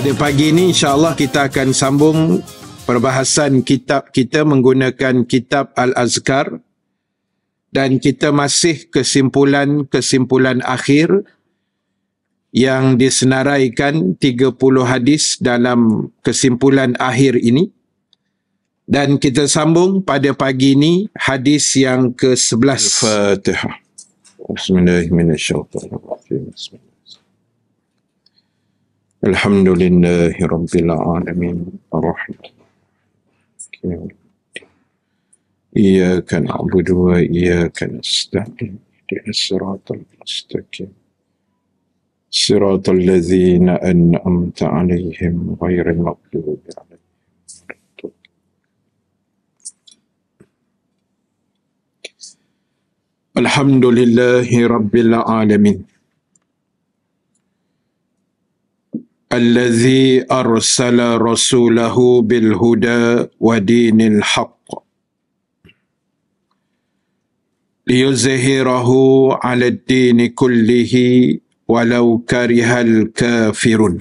Pada pagi ini insyaAllah kita akan sambung perbahasan kitab kita menggunakan kitab Al-Azkar dan kita masih kesimpulan-kesimpulan akhir yang disenaraikan 30 hadis dalam kesimpulan akhir ini dan kita sambung pada pagi ini hadis yang ke-11 Al-Fatihah Bismillahirrahmanirrahim Bismillahirrahmanirrahim الحمد لله رب العالمين الرحمن إياك نعبد وإياك نستعين اهدنا الصراط المستقيم صراط الذين أنعمت عليهم غير المغضوب عليهم الحمد لله رب العالمين الذي ارسل رسوله بالهدى ودين الحق ليظهره على الدين كله ولو كره الكافرون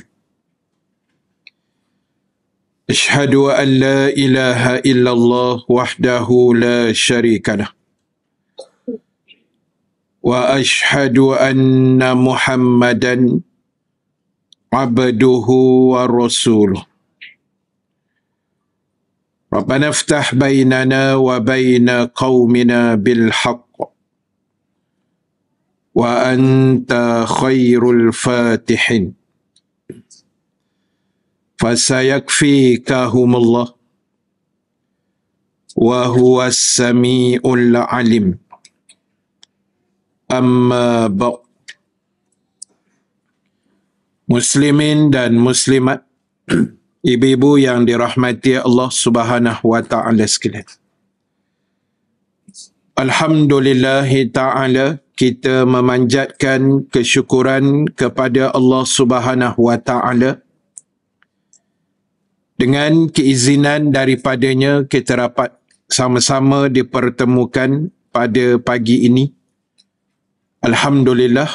اشهد ان لا اله الا الله وحده لا شريك له واشهد ان محمدا عبده ورسوله ربنا افتح بيننا وبين قومنا بالحق وانت خير الفاتحين فسيكفيكهم الله وهو السميع العليم اما بعد muslimin dan muslimat ibu-ibu yang dirahmati Allah Subhanahu wa taala sekalian. Alhamdulillah taala kita memanjatkan kesyukuran kepada Allah Subhanahu wa taala dengan keizinan daripadanya kita dapat sama-sama dipertemukan pada pagi ini. Alhamdulillah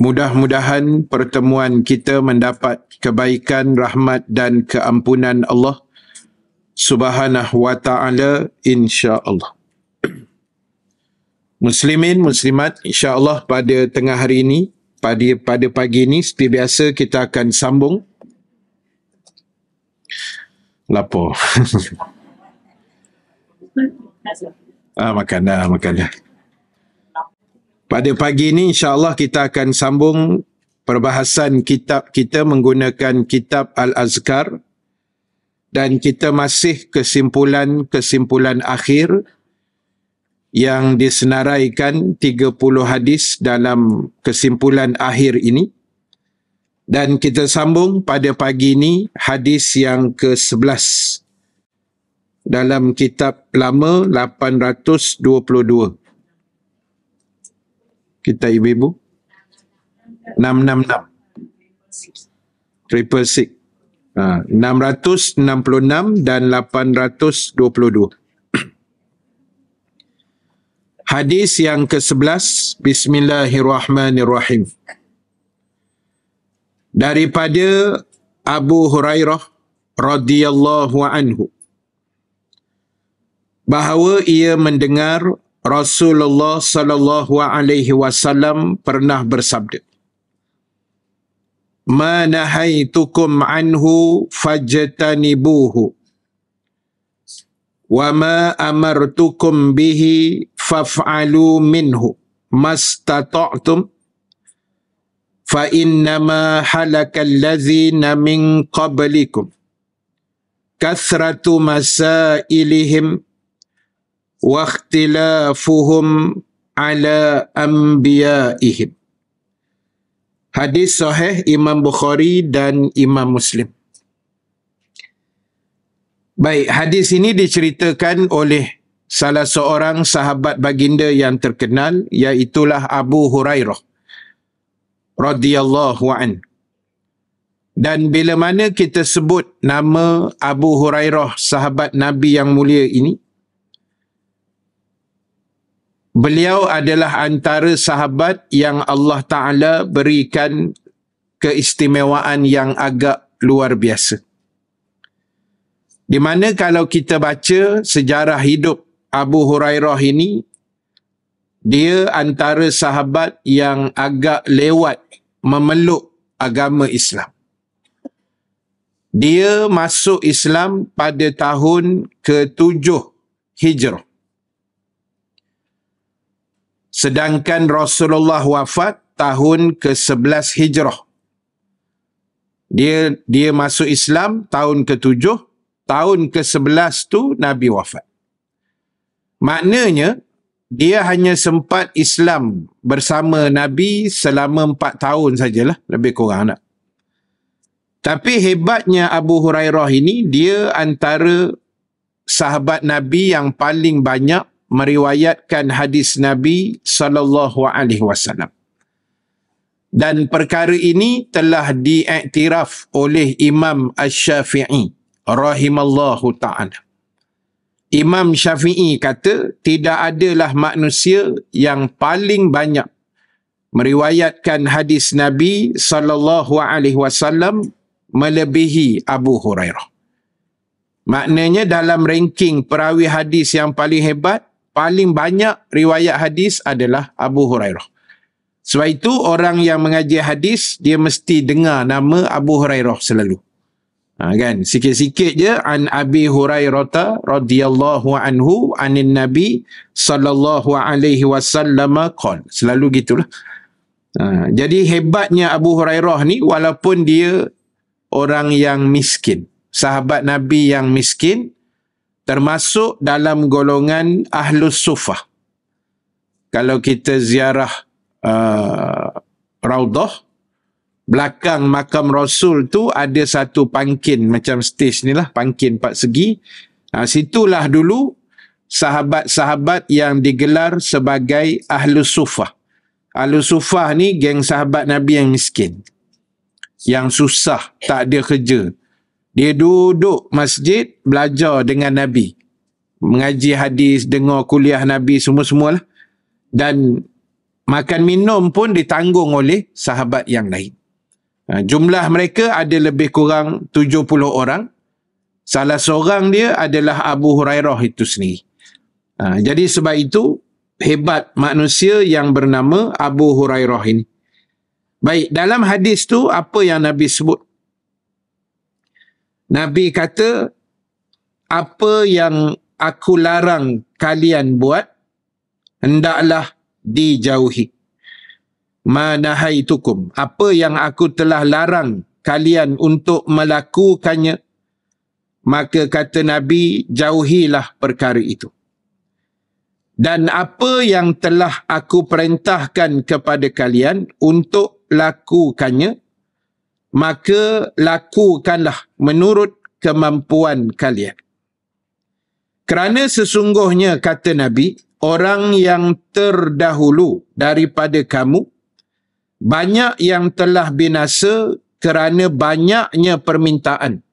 Mudah-mudahan pertemuan kita mendapat kebaikan, rahmat dan keampunan Allah Subhanahu wa taala insya-Allah. Muslimin muslimat insya-Allah pada tengah hari ini pada pada pagi ini seperti biasa kita akan sambung lapor. ah makan dah makan dah. Pada pagi ini insyaAllah kita akan sambung perbahasan kitab kita menggunakan kitab Al-Azkar dan kita masih kesimpulan-kesimpulan akhir yang disenaraikan 30 hadis dalam kesimpulan akhir ini dan kita sambung pada pagi ini hadis yang ke-11 dalam kitab lama 822 kita ibu-ibu? 666. Triple six. Ha, 666 dan 822. Hadis yang ke-11. Bismillahirrahmanirrahim. Daripada Abu Hurairah radhiyallahu anhu bahawa ia mendengar Rasulullah sallallahu alaihi wasallam pernah bersabda Ma nahaitukum anhu fajtanibuhu wa ma amartukum bihi faf'alu minhu mastata'tum fa innama halakal ladzina min qablikum kathratu masailihim واختلافهم على أنبيائهم Hadis sahih Imam Bukhari dan Imam Muslim. Baik, hadis ini diceritakan oleh salah seorang sahabat baginda yang terkenal iaitu Abu Hurairah radhiyallahu an. Dan bila mana kita sebut nama Abu Hurairah sahabat Nabi yang mulia ini, Beliau adalah antara sahabat yang Allah Ta'ala berikan keistimewaan yang agak luar biasa. Di mana kalau kita baca sejarah hidup Abu Hurairah ini, dia antara sahabat yang agak lewat memeluk agama Islam. Dia masuk Islam pada tahun ke-7 Hijrah. Sedangkan Rasulullah wafat tahun ke-11 Hijrah. Dia dia masuk Islam tahun ke-7, tahun ke-11 tu Nabi wafat. Maknanya dia hanya sempat Islam bersama Nabi selama 4 tahun sajalah, lebih kurang nak. Tapi hebatnya Abu Hurairah ini, dia antara sahabat Nabi yang paling banyak meriwayatkan hadis Nabi sallallahu alaihi wasallam. Dan perkara ini telah diiktiraf oleh Imam Asy-Syafi'i rahimallahu taala. Imam Syafi'i kata tidak adalah manusia yang paling banyak meriwayatkan hadis Nabi sallallahu alaihi wasallam melebihi Abu Hurairah. Maknanya dalam ranking perawi hadis yang paling hebat paling banyak riwayat hadis adalah Abu Hurairah. Sebab itu orang yang mengaji hadis dia mesti dengar nama Abu Hurairah selalu. Ha, kan sikit-sikit je an Abi Hurairah radhiyallahu anhu anin Nabi sallallahu alaihi wasallam qol. Selalu gitulah. Ha, jadi hebatnya Abu Hurairah ni walaupun dia orang yang miskin, sahabat Nabi yang miskin, termasuk dalam golongan Ahlus Sufah. Kalau kita ziarah uh, Raudah, belakang makam Rasul tu ada satu pangkin macam stage ni lah, pangkin empat segi. Nah, situlah dulu sahabat-sahabat yang digelar sebagai Ahlus Sufah. Ahlus Sufah ni geng sahabat Nabi yang miskin. Yang susah, tak ada kerja, dia duduk masjid belajar dengan Nabi. Mengaji hadis, dengar kuliah Nabi semua-semualah. Dan makan minum pun ditanggung oleh sahabat yang lain. Ha, jumlah mereka ada lebih kurang 70 orang. Salah seorang dia adalah Abu Hurairah itu sendiri. Ha, jadi sebab itu hebat manusia yang bernama Abu Hurairah ini. Baik, dalam hadis tu apa yang Nabi sebut? Nabi kata, apa yang aku larang kalian buat, hendaklah dijauhi. tukum? Apa yang aku telah larang kalian untuk melakukannya, maka kata Nabi, jauhilah perkara itu. Dan apa yang telah aku perintahkan kepada kalian untuk lakukannya, maka lakukanlah menurut kemampuan kalian. Kerana sesungguhnya kata Nabi, orang yang terdahulu daripada kamu, banyak yang telah binasa kerana banyaknya permintaan.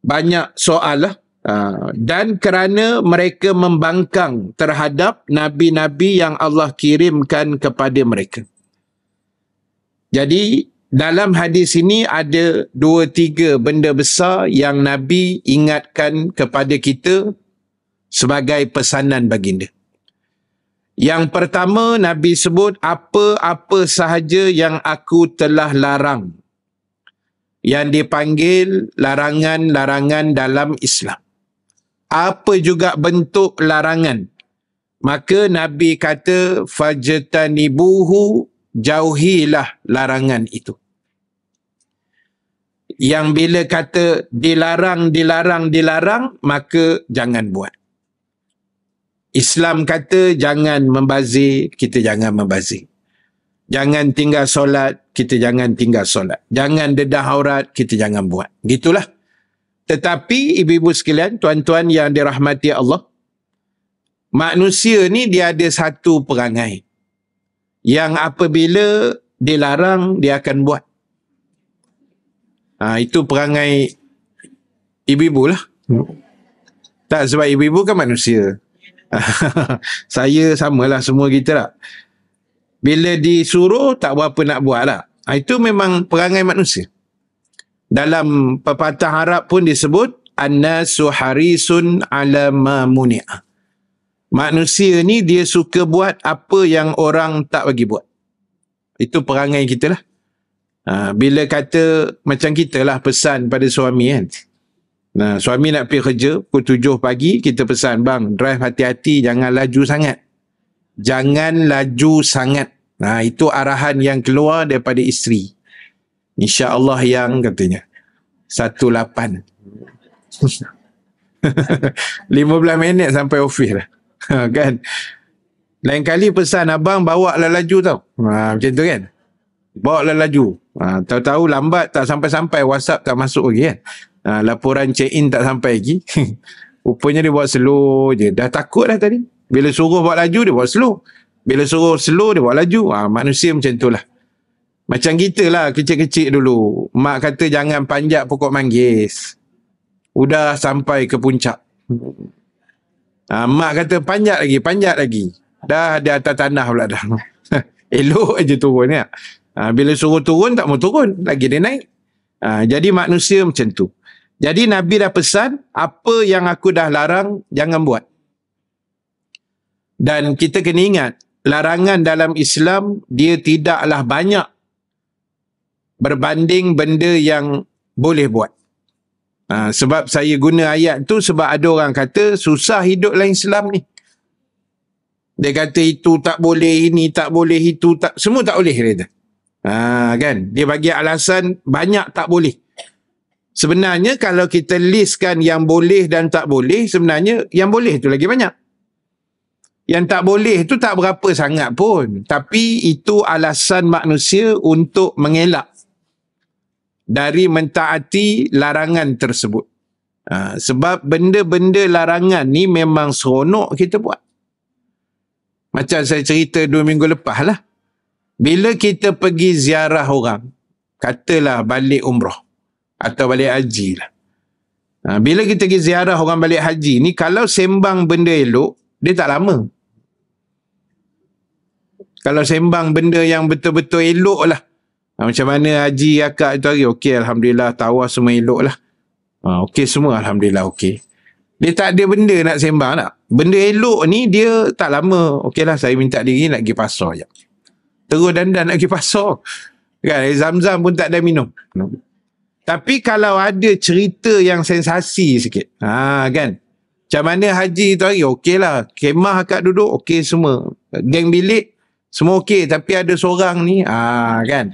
Banyak soalah ha, dan kerana mereka membangkang terhadap nabi-nabi yang Allah kirimkan kepada mereka. Jadi dalam hadis ini ada dua tiga benda besar yang Nabi ingatkan kepada kita sebagai pesanan baginda. Yang pertama Nabi sebut apa-apa sahaja yang aku telah larang. Yang dipanggil larangan-larangan dalam Islam. Apa juga bentuk larangan. Maka Nabi kata fajatanibuhu jauhilah larangan itu. Yang bila kata dilarang, dilarang, dilarang, maka jangan buat. Islam kata jangan membazir, kita jangan membazir. Jangan tinggal solat, kita jangan tinggal solat. Jangan dedah aurat, kita jangan buat. Gitulah. Tetapi ibu-ibu sekalian, tuan-tuan yang dirahmati Allah, manusia ni dia ada satu perangai yang apabila dilarang dia akan buat. Ha, itu perangai ibu-ibu lah. Hmm. Tak sebab ibu-ibu kan manusia. Saya samalah semua kita lah. Bila disuruh tak apa nak buat lah. Ha, itu memang perangai manusia. Dalam pepatah Arab pun disebut An-nasu harisun muni'ah manusia ni dia suka buat apa yang orang tak bagi buat. Itu perangai kita lah. Ha, bila kata macam kita lah pesan pada suami kan. Nah, suami nak pergi kerja pukul tujuh pagi, kita pesan, bang, drive hati-hati, jangan laju sangat. Jangan laju sangat. Nah, itu arahan yang keluar daripada isteri. Allah yang katanya. satu lapan lima 15 minit sampai ofis lah. Ha, kan. Lain kali pesan abang bawa lah laju tau. Ha, macam tu kan. Bawa lah laju. Ha, tahu-tahu lambat tak sampai-sampai WhatsApp tak masuk lagi kan. Ha, laporan check-in tak sampai lagi. Rupanya dia buat slow je. Dah takut dah tadi. Bila suruh buat laju dia buat slow. Bila suruh slow dia buat laju. Ha, manusia macam tu lah. Macam kita lah kecil-kecil dulu. Mak kata jangan panjat pokok manggis. Udah sampai ke puncak. Ah, mak kata panjat lagi, panjat lagi. Dah di atas tanah pula dah. Elok aja turun ni. Ya. Ha, bila suruh turun tak mau turun, lagi dia naik. Ha, jadi manusia macam tu. Jadi Nabi dah pesan, apa yang aku dah larang, jangan buat. Dan kita kena ingat, larangan dalam Islam, dia tidaklah banyak berbanding benda yang boleh buat. Ha, sebab saya guna ayat tu sebab ada orang kata susah hidup lain Islam ni. Dia kata itu tak boleh, ini tak boleh, itu tak, semua tak boleh dia kata. Ha, kan? Dia bagi alasan banyak tak boleh. Sebenarnya kalau kita listkan yang boleh dan tak boleh, sebenarnya yang boleh tu lagi banyak. Yang tak boleh tu tak berapa sangat pun. Tapi itu alasan manusia untuk mengelak dari mentaati larangan tersebut. Ha, sebab benda-benda larangan ni memang seronok kita buat. Macam saya cerita dua minggu lepas lah. Bila kita pergi ziarah orang, katalah balik umrah atau balik haji lah. Ha, bila kita pergi ziarah orang balik haji ni, kalau sembang benda elok, dia tak lama. Kalau sembang benda yang betul-betul elok lah, Ha, macam mana haji akak tu hari? Okey, Alhamdulillah. Tawa lah semua elok lah. Ha, okey semua, Alhamdulillah. Okey. Dia tak ada benda nak sembang tak? Benda elok ni dia tak lama. Okey lah, saya minta diri nak pergi pasar je. Terus dandan nak pergi pasar. Kan, eh, zam-zam pun tak ada minum. Tapi kalau ada cerita yang sensasi sikit. Ha, kan? Macam mana haji tu hari? Okey lah. Kemah akak duduk, okey semua. Geng bilik, semua okey. Tapi ada seorang ni, ha, kan?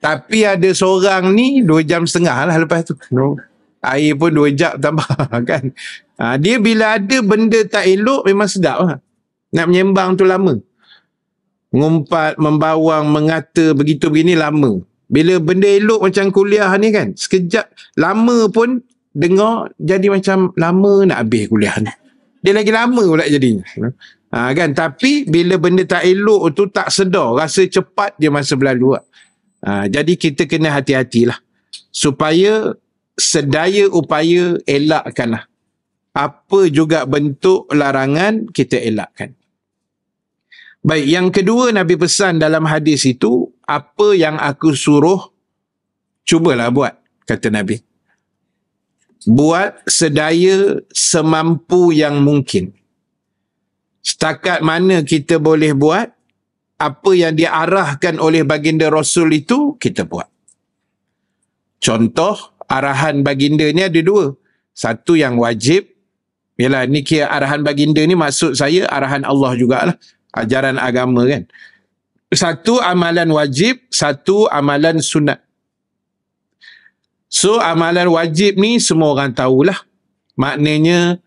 Tapi ada seorang ni dua jam setengah lah lepas tu. No. Air pun dua jam tambah kan. Ha, dia bila ada benda tak elok memang sedap lah. Nak menyembang tu lama. Ngumpat, membawang, mengata begitu begini lama. Bila benda elok macam kuliah ni kan. Sekejap lama pun dengar jadi macam lama nak habis kuliah ni. Dia lagi lama pula jadinya. Ha, kan? Tapi bila benda tak elok tu tak sedar. Rasa cepat dia masa berlalu lah. Ha, jadi kita kena hati-hatilah supaya sedaya upaya elakkanlah. Apa juga bentuk larangan kita elakkan. Baik, yang kedua Nabi pesan dalam hadis itu, apa yang aku suruh, cubalah buat, kata Nabi. Buat sedaya semampu yang mungkin. Setakat mana kita boleh buat, apa yang diarahkan oleh baginda Rasul itu, kita buat. Contoh, arahan baginda ni ada dua. Satu yang wajib, ialah ni kira arahan baginda ni maksud saya arahan Allah jugalah. Ajaran agama kan. Satu amalan wajib, satu amalan sunat. So amalan wajib ni semua orang tahulah. Maknanya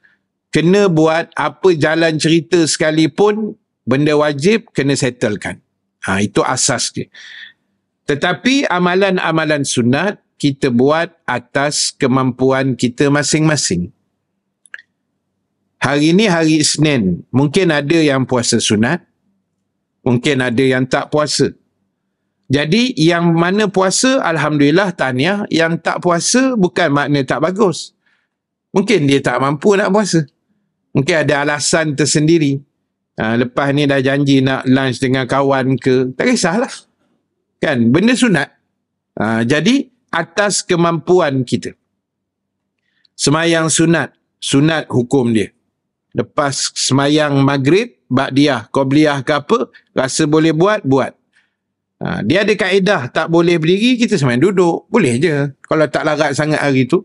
kena buat apa jalan cerita sekalipun benda wajib kena settlekan. Ha, itu asas dia. Tetapi amalan-amalan sunat kita buat atas kemampuan kita masing-masing. Hari ini hari Isnin. Mungkin ada yang puasa sunat. Mungkin ada yang tak puasa. Jadi yang mana puasa, Alhamdulillah, tahniah. Yang tak puasa bukan makna tak bagus. Mungkin dia tak mampu nak puasa. Mungkin ada alasan tersendiri. Uh, lepas ni dah janji nak lunch dengan kawan ke. Tak kisahlah. Kan? Benda sunat. Uh, jadi, atas kemampuan kita. Semayang sunat. Sunat hukum dia. Lepas semayang maghrib, bakdiah, qobliyah ke apa, rasa boleh buat, buat. Ha, dia ada kaedah tak boleh berdiri, kita semayang duduk. Boleh je. Kalau tak larat sangat hari tu,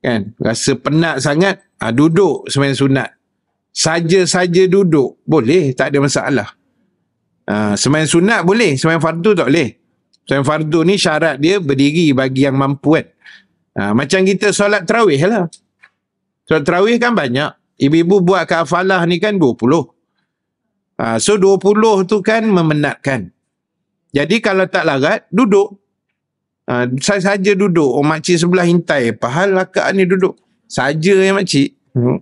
kan, rasa penat sangat, ha, duduk semayang sunat. Saja-saja duduk boleh, tak ada masalah. Ha, ah, semayang sunat boleh, semayang fardu tak boleh. Semayang fardu ni syarat dia berdiri bagi yang mampu kan. Ha, macam kita solat terawih lah. Solat terawih kan banyak. Ibu-ibu buat ke afalah ni kan 20. Ha, ah, so 20 tu kan memenatkan. Jadi kalau tak larat, duduk. Ha, saya saja duduk. Oh, makcik sebelah intai. Pahal lakak ni duduk. Saja ya makcik. Hmm.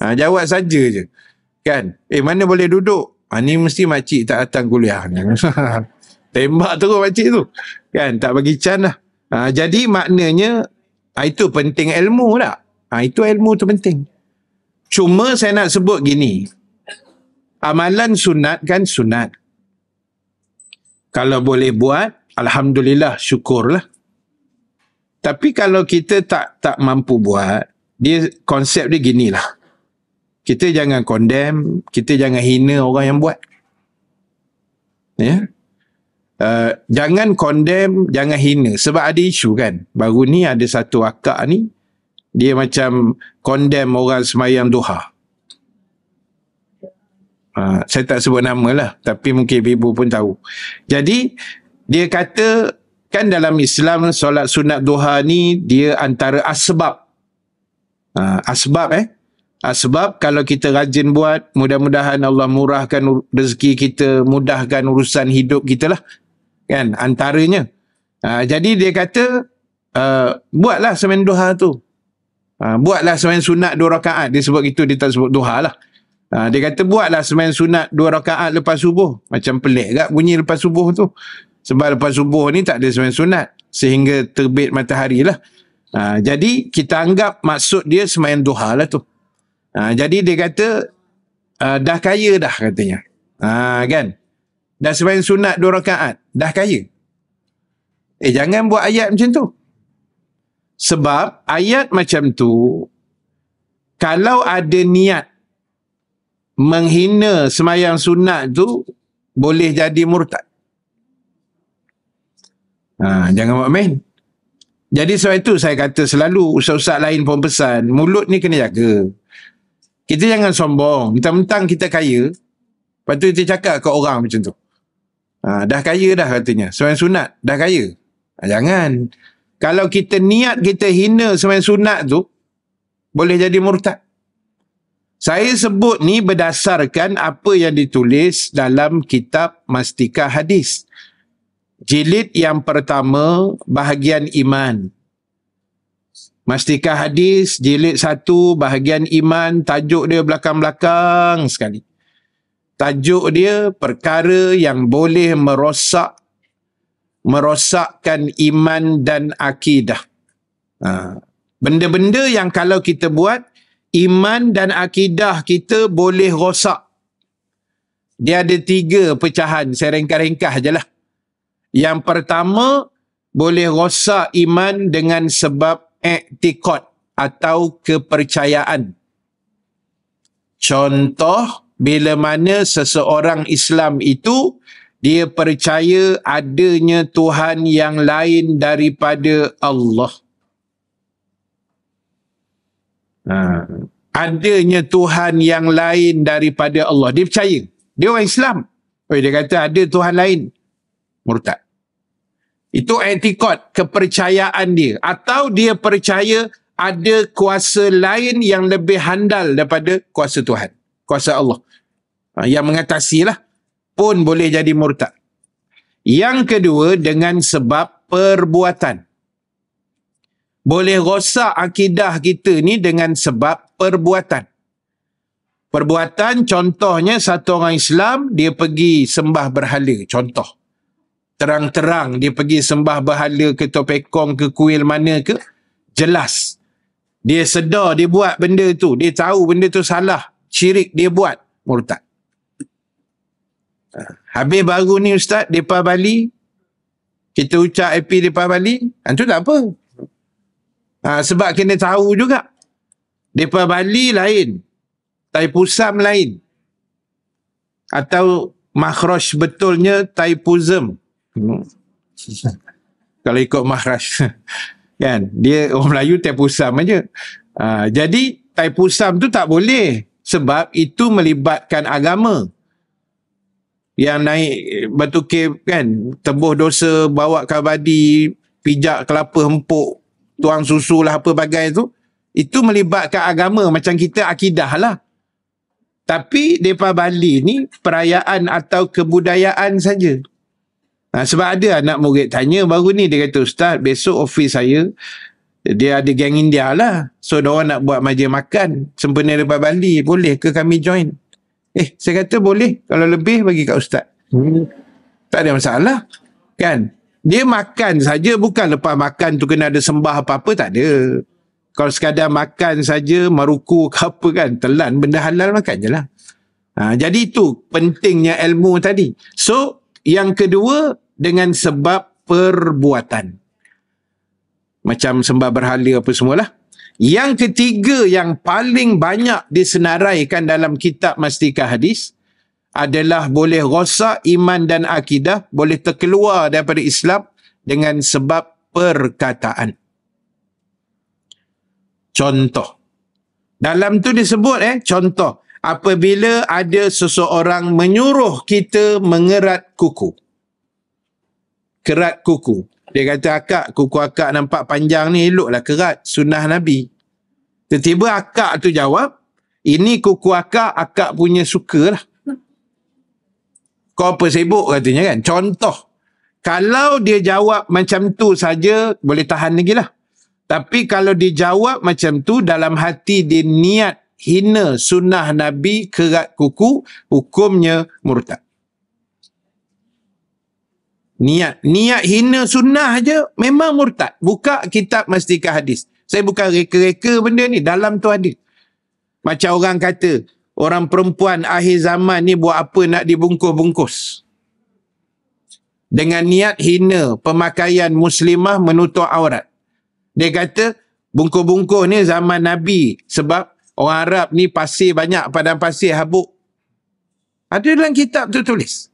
Ha, jawab saja je. Kan? Eh, mana boleh duduk? Ha, ni mesti makcik tak datang kuliah. Tembak terus makcik tu. Kan? Tak bagi can lah. Ha, jadi maknanya, ha, itu penting ilmu tak? Lah. Ha, itu ilmu tu penting. Cuma saya nak sebut gini. Amalan sunat kan sunat. Kalau boleh buat, Alhamdulillah, syukurlah. Tapi kalau kita tak tak mampu buat, dia konsep dia ginilah. Kita jangan condemn, kita jangan hina orang yang buat. Ya. Yeah? Uh, jangan condemn, jangan hina sebab ada isu kan. Baru ni ada satu akak ni dia macam condemn orang semayang duha. Uh, saya tak sebut nama lah tapi mungkin ibu pun tahu. Jadi dia kata kan dalam Islam solat sunat duha ni dia antara asbab. Uh, asbab eh Ah, sebab kalau kita rajin buat, mudah-mudahan Allah murahkan rezeki kita, mudahkan urusan hidup kita lah. Kan? Antaranya. Ah, jadi dia kata, ah, buatlah semain duha tu. Buatlah semain sunat dua rakaat. Dia sebut gitu, dia tak sebut duha lah. Ha, dia kata buatlah semain sunat dua rakaat lepas subuh. Macam pelik kat bunyi lepas subuh tu. Sebab lepas subuh ni tak ada semain sunat. Sehingga terbit matahari lah. Ha, jadi kita anggap maksud dia semain duha lah tu. Ha, jadi dia kata uh, dah kaya dah katanya. Ha, kan? Dah sembahyang sunat dua rakaat, dah kaya. Eh jangan buat ayat macam tu. Sebab ayat macam tu kalau ada niat menghina semayang sunat tu boleh jadi murtad. Ha, jangan buat main. Jadi sebab itu saya kata selalu usah-usah lain pun pesan. Mulut ni kena jaga. Kita jangan sombong. Kita mentang kita kaya. Lepas tu kita cakap ke orang macam tu. Ha, dah kaya dah katanya. Semain sunat. Dah kaya. Ha, jangan. Kalau kita niat kita hina semain sunat tu. Boleh jadi murtad. Saya sebut ni berdasarkan apa yang ditulis dalam kitab Mastika Hadis. Jilid yang pertama bahagian iman. Mastika hadis, jilid satu, bahagian iman, tajuk dia belakang-belakang sekali. Tajuk dia perkara yang boleh merosak, merosakkan iman dan akidah. Ha. Benda-benda yang kalau kita buat, iman dan akidah kita boleh rosak. Dia ada tiga pecahan, saya ringkah-ringkah je lah. Yang pertama, boleh rosak iman dengan sebab etikot atau kepercayaan. Contoh, bila mana seseorang Islam itu dia percaya adanya Tuhan yang lain daripada Allah. Ha. Adanya Tuhan yang lain daripada Allah. Dia percaya. Dia orang Islam. Oh, dia kata ada Tuhan lain. Murtad. Itu antikot kepercayaan dia. Atau dia percaya ada kuasa lain yang lebih handal daripada kuasa Tuhan. Kuasa Allah. Ha, yang mengatasi lah pun boleh jadi murtad. Yang kedua dengan sebab perbuatan. Boleh rosak akidah kita ni dengan sebab perbuatan. Perbuatan contohnya satu orang Islam dia pergi sembah berhala. Contoh terang-terang dia pergi sembah berhala ke topekong ke kuil mana ke jelas dia sedar dia buat benda tu dia tahu benda tu salah syirik dia buat murtad ha, habis baru ni ustaz depa bali kita ucap IP depa bali itu ha, tak apa ha, sebab kena tahu juga depa bali lain tai pusam lain atau makhraj betulnya tai pusam Hmm. Hmm. kalau ikut mahras kan dia orang Melayu taipusam aja ha, jadi taipusam tu tak boleh sebab itu melibatkan agama yang naik batu ke kan tembus dosa bawa kabadi pijak kelapa empuk tuang susu lah apa bagai tu itu melibatkan agama macam kita akidah lah tapi depa Bali ni perayaan atau kebudayaan saja Ha, sebab ada anak murid tanya baru ni dia kata ustaz besok ofis saya dia ada geng India lah. So dia nak buat majlis makan sempena lepas Bali boleh ke kami join? Eh saya kata boleh kalau lebih bagi kat ustaz. Hmm. Tak ada masalah. Kan? Dia makan saja bukan lepas makan tu kena ada sembah apa-apa tak ada. Kalau sekadar makan saja maruku ke apa kan telan benda halal makan je lah. Ha, jadi itu pentingnya ilmu tadi. So yang kedua dengan sebab perbuatan. Macam sembah berhala apa semualah. Yang ketiga yang paling banyak disenaraikan dalam kitab mastika Hadis adalah boleh rosak iman dan akidah, boleh terkeluar daripada Islam dengan sebab perkataan. Contoh. Dalam tu disebut eh, contoh. Apabila ada seseorang menyuruh kita mengerat kuku kerat kuku. Dia kata akak, kuku akak nampak panjang ni eloklah kerat sunnah Nabi. Tiba-tiba akak tu jawab, ini kuku akak, akak punya suka lah. Kau apa sibuk katanya kan? Contoh, kalau dia jawab macam tu saja boleh tahan lagi lah. Tapi kalau dia jawab macam tu dalam hati dia niat hina sunnah Nabi kerat kuku, hukumnya murtad. Niat. Niat hina sunnah je memang murtad. Buka kitab mastikan hadis. Saya bukan reka-reka benda ni. Dalam tu ada. Macam orang kata, orang perempuan akhir zaman ni buat apa nak dibungkus-bungkus. Dengan niat hina pemakaian muslimah menutup aurat. Dia kata, bungkus-bungkus ni zaman Nabi. Sebab orang Arab ni pasir banyak, padang pasir, habuk. Ada dalam kitab tu tulis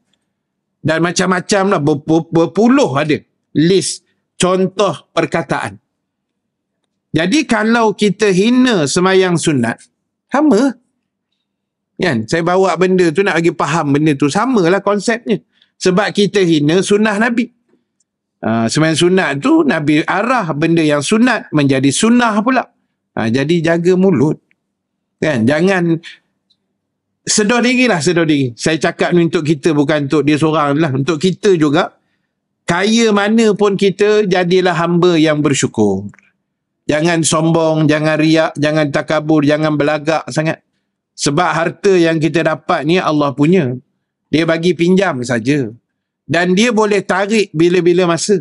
dan macam-macam lah berpuluh ada list contoh perkataan. Jadi kalau kita hina semayang sunat, sama. Kan? Saya bawa benda tu nak bagi faham benda tu. Samalah konsepnya. Sebab kita hina sunnah Nabi. Uh, semayang sunat tu Nabi arah benda yang sunat menjadi sunnah pula. Uh, jadi jaga mulut. Kan? Jangan sedar lah, sedar diri. Saya cakap ni untuk kita bukan untuk dia seorang lah. Untuk kita juga. Kaya mana pun kita jadilah hamba yang bersyukur. Jangan sombong, jangan riak, jangan takabur, jangan belagak sangat. Sebab harta yang kita dapat ni Allah punya. Dia bagi pinjam saja. Dan dia boleh tarik bila-bila masa.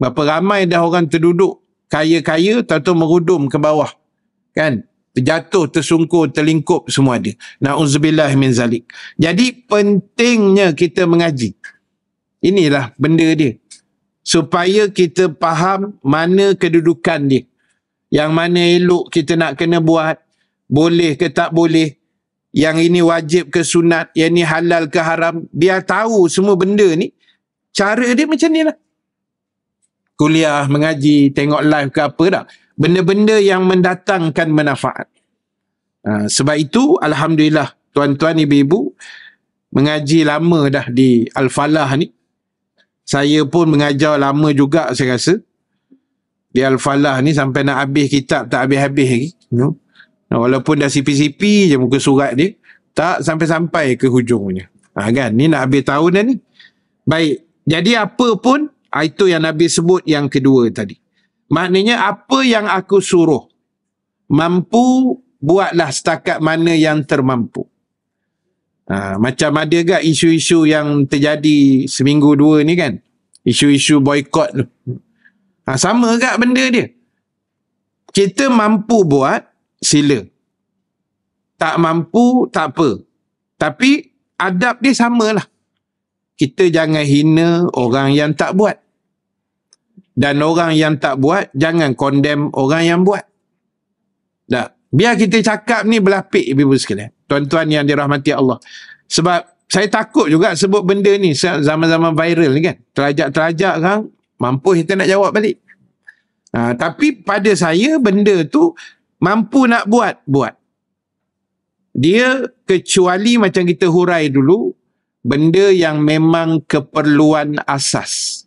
Berapa ramai dah orang terduduk kaya-kaya tak tahu merudum ke bawah. Kan? terjatuh, tersungkur, terlingkup semua dia. Na'udzubillah min zalik. Jadi pentingnya kita mengaji. Inilah benda dia. Supaya kita faham mana kedudukan dia. Yang mana elok kita nak kena buat. Boleh ke tak boleh. Yang ini wajib ke sunat. Yang ini halal ke haram. Biar tahu semua benda ni. Cara dia macam ni lah. Kuliah, mengaji, tengok live ke apa tak benda-benda yang mendatangkan manfaat. Ha, sebab itu alhamdulillah tuan-tuan ibu-ibu mengaji lama dah di Al-Falah ni. Saya pun mengajar lama juga saya rasa. Di Al-Falah ni sampai nak habis kitab tak habis-habis lagi. You know? Walaupun dah sipi-sipi je muka surat dia. Tak sampai-sampai ke hujungnya. Ha, kan? Ni nak habis tahun dah ni. Baik. Jadi apa pun itu yang Nabi sebut yang kedua tadi. Maknanya apa yang aku suruh. Mampu buatlah setakat mana yang termampu. Ha, macam ada ke isu-isu yang terjadi seminggu dua ni kan. Isu-isu boykot tu. Ha, sama ke benda dia. Kita mampu buat, sila. Tak mampu, tak apa. Tapi adab dia samalah. Kita jangan hina orang yang tak buat dan orang yang tak buat jangan condemn orang yang buat. Tak. Biar kita cakap ni berlapik ibu-ibu sekalian. Tuan-tuan yang dirahmati Allah. Sebab saya takut juga sebut benda ni zaman-zaman viral ni kan. Terajak-terajak kan mampu kita nak jawab balik. Ha, tapi pada saya benda tu mampu nak buat, buat. Dia kecuali macam kita hurai dulu benda yang memang keperluan asas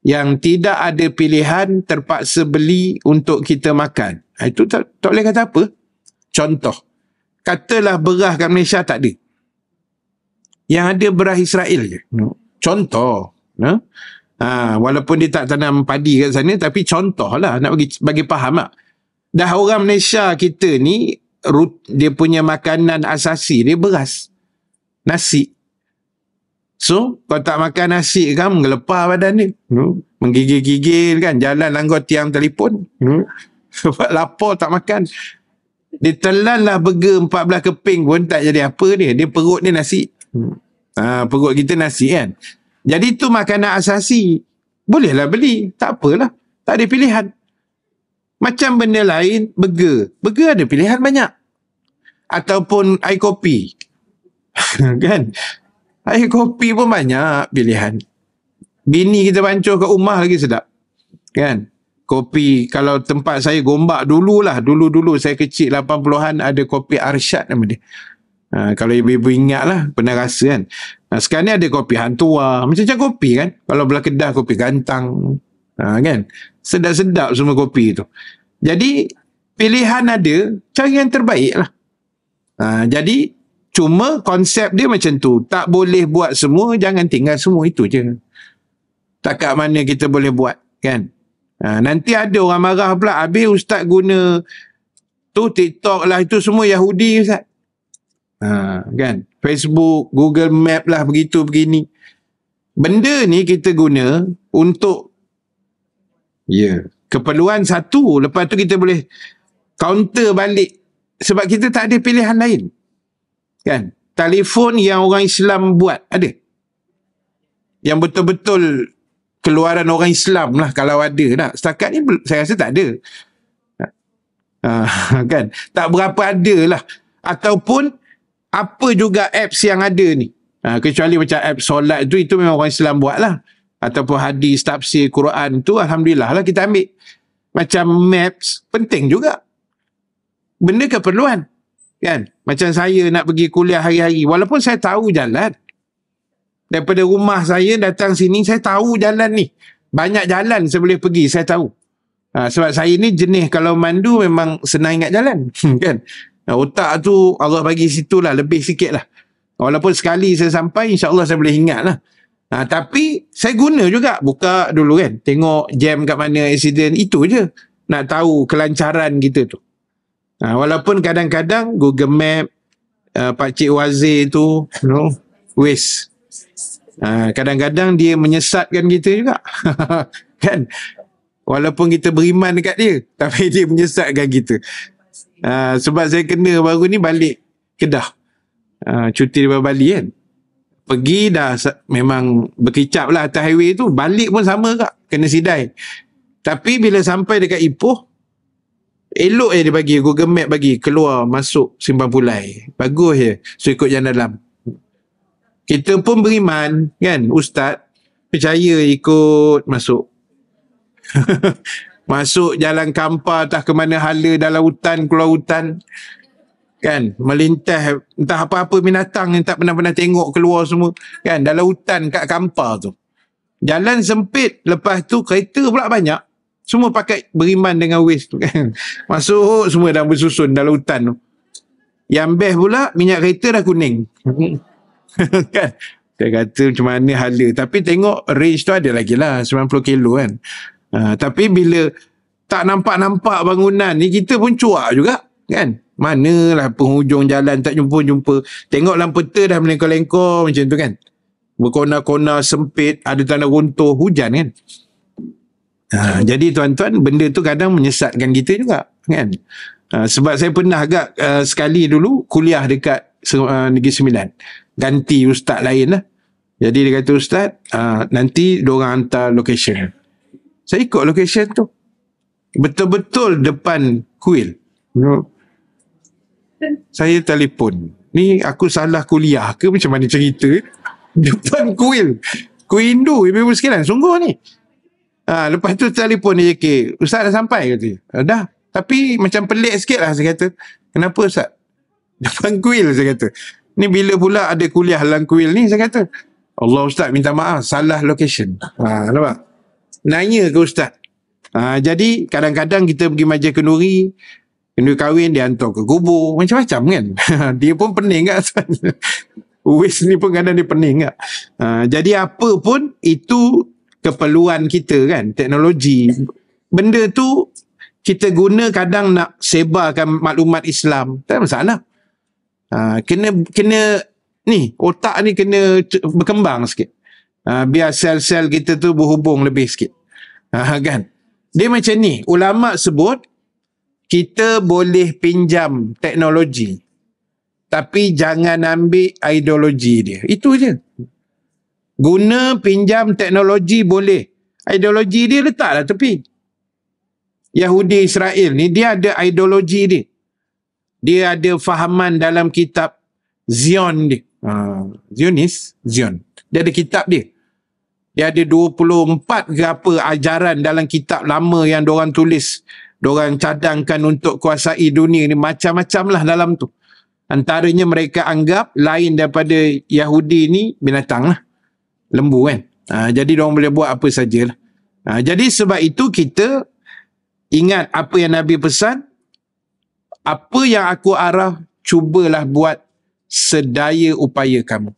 yang tidak ada pilihan terpaksa beli untuk kita makan. Ha, itu tak, tak boleh kata apa. Contoh, katalah beras kat Malaysia tak ada. Yang ada beras Israel je. Contoh. Ha? Ha, walaupun dia tak tanam padi kat sana, tapi contoh lah nak bagi, bagi faham tak. Dah orang Malaysia kita ni, dia punya makanan asasi dia beras. Nasi. So, kau tak makan nasi kan, menggelepar badan ni. Hmm. Menggigil-gigil kan, jalan langgar tiang telefon. Sebab lapar tak makan. Dia telanlah burger 14 keping pun tak jadi apa ni. Dia perut ni nasi. Hmm. Ha, perut kita nasi kan. Jadi tu makanan asasi. Bolehlah beli. Tak apalah. Tak ada pilihan. Macam benda lain, burger. Burger ada pilihan banyak. Ataupun air kopi. kan? Air kopi pun banyak pilihan. Bini kita pancur ke rumah lagi sedap. Kan? Kopi, kalau tempat saya gombak dululah. Dulu-dulu saya kecil 80-an ada kopi arsyad nama dia. Ha, kalau ibu-ibu ingat lah, pernah rasa kan. Ha, sekarang ni ada kopi hantua. Macam-macam kopi kan. Kalau belah kedah kopi gantang. Ha, kan? Sedap-sedap semua kopi itu. Jadi, pilihan ada, cari yang terbaik lah. Ha, jadi, Cuma konsep dia macam tu. Tak boleh buat semua, jangan tinggal semua. Itu je. Tak kat mana kita boleh buat, kan? Ha, nanti ada orang marah pula. Habis ustaz guna tu TikTok lah, itu semua Yahudi, ustaz. Ha, kan? Facebook, Google Map lah, begitu, begini. Benda ni kita guna untuk ya, yeah. keperluan satu. Lepas tu kita boleh counter balik sebab kita tak ada pilihan lain. Kan? Telefon yang orang Islam buat ada. Yang betul-betul keluaran orang Islam lah kalau ada lah. Setakat ni saya rasa tak ada. Ha, kan? Tak berapa ada lah. Ataupun apa juga apps yang ada ni. Ha, kecuali macam app solat tu, itu memang orang Islam buat lah. Ataupun hadis, tafsir, Quran tu Alhamdulillah lah kita ambil. Macam maps penting juga. Benda keperluan. Kan? Macam saya nak pergi kuliah hari-hari. Walaupun saya tahu jalan. Daripada rumah saya datang sini, saya tahu jalan ni. Banyak jalan saya boleh pergi, saya tahu. Ha, sebab saya ni jenis kalau mandu memang senang ingat jalan. kan? Ha, otak tu Allah bagi situ lah, lebih sikit lah. Walaupun sekali saya sampai, insyaAllah saya boleh ingat lah. Ha, tapi saya guna juga buka dulu kan. Tengok jam kat mana, accident, itu je. Nak tahu kelancaran kita tu. Ha, walaupun kadang-kadang Google Map uh, Pakcik Wazir tu you know, waste. Ha, kadang-kadang dia menyesatkan kita juga. kan? Walaupun kita beriman dekat dia, tapi dia menyesatkan kita. Ha, sebab saya kena baru ni balik Kedah. Ha, cuti daripada Bali kan. Pergi dah memang berkicap lah atas highway tu. Balik pun sama kak. Kena sidai. Tapi bila sampai dekat Ipoh, Elok je dia bagi Google Map bagi keluar masuk simpan pulai. Bagus je. So ikut jalan dalam. Kita pun beriman kan ustaz percaya ikut masuk. masuk jalan kampar tak ke mana hala dalam hutan keluar hutan kan melintas entah apa-apa binatang yang tak pernah-pernah tengok keluar semua kan dalam hutan kat kampar tu jalan sempit lepas tu kereta pula banyak semua pakai beriman dengan waste tu kan. Masuk oh, semua dah bersusun dalam hutan tu. Yang best pula minyak kereta dah kuning. kan? Dia kata macam mana hala. Tapi tengok range tu ada lagi lah. 90 kilo kan. Uh, tapi bila tak nampak-nampak bangunan ni kita pun cuak juga kan. Manalah penghujung jalan tak jumpa-jumpa. Tengok lampu ter dah melengkor-lengkor macam tu kan. Berkona-kona sempit ada tanah runtuh hujan kan. Ha, jadi tuan-tuan benda tu kadang menyesatkan kita juga kan. Ha, sebab saya pernah agak uh, sekali dulu kuliah dekat uh, Negeri Sembilan. Ganti ustaz lain lah. Jadi dia kata ustaz uh, nanti diorang hantar location. Saya ikut location tu. Betul-betul depan kuil. No. Saya telefon. Ni aku salah kuliah ke macam mana cerita? Depan kuil. Kuil Hindu. Ibu-ibu sekalian. Sungguh ni. Ha, lepas tu telefon dia ke Ustaz dah sampai kata dia. Ha, dah. Tapi macam pelik sikit lah saya kata. Kenapa Ustaz? Dalam kuil saya kata. Ni bila pula ada kuliah dalam kuil ni saya kata. Allah Ustaz minta maaf. Salah location. Ha, nampak? Nanya ke Ustaz. Ha, jadi kadang-kadang kita pergi majlis kenduri. Kenduri kahwin dia hantar ke kubur. Macam-macam kan? dia pun pening kan Ustaz? Uwis ni pun kadang dia pening kan? Ha, jadi apa pun itu keperluan kita kan teknologi benda tu kita guna kadang nak sebarkan maklumat Islam tak ada masalah ha, kena kena ni otak ni kena berkembang sikit ha, biar sel-sel kita tu berhubung lebih sikit ha, kan dia macam ni ulama sebut kita boleh pinjam teknologi tapi jangan ambil ideologi dia itu je Guna pinjam teknologi boleh. Ideologi dia letaklah tepi. Yahudi Israel ni dia ada ideologi dia. Dia ada fahaman dalam kitab Zion dia. Ha, Zionis, Zion. Dia ada kitab dia. Dia ada 24 ke apa ajaran dalam kitab lama yang diorang tulis. Diorang cadangkan untuk kuasai dunia ni. Macam-macam lah dalam tu. Antaranya mereka anggap lain daripada Yahudi ni binatang lah lembu kan. Ha, jadi orang boleh buat apa sajalah. Ha, jadi sebab itu kita ingat apa yang Nabi pesan. Apa yang aku arah, cubalah buat sedaya upaya kamu.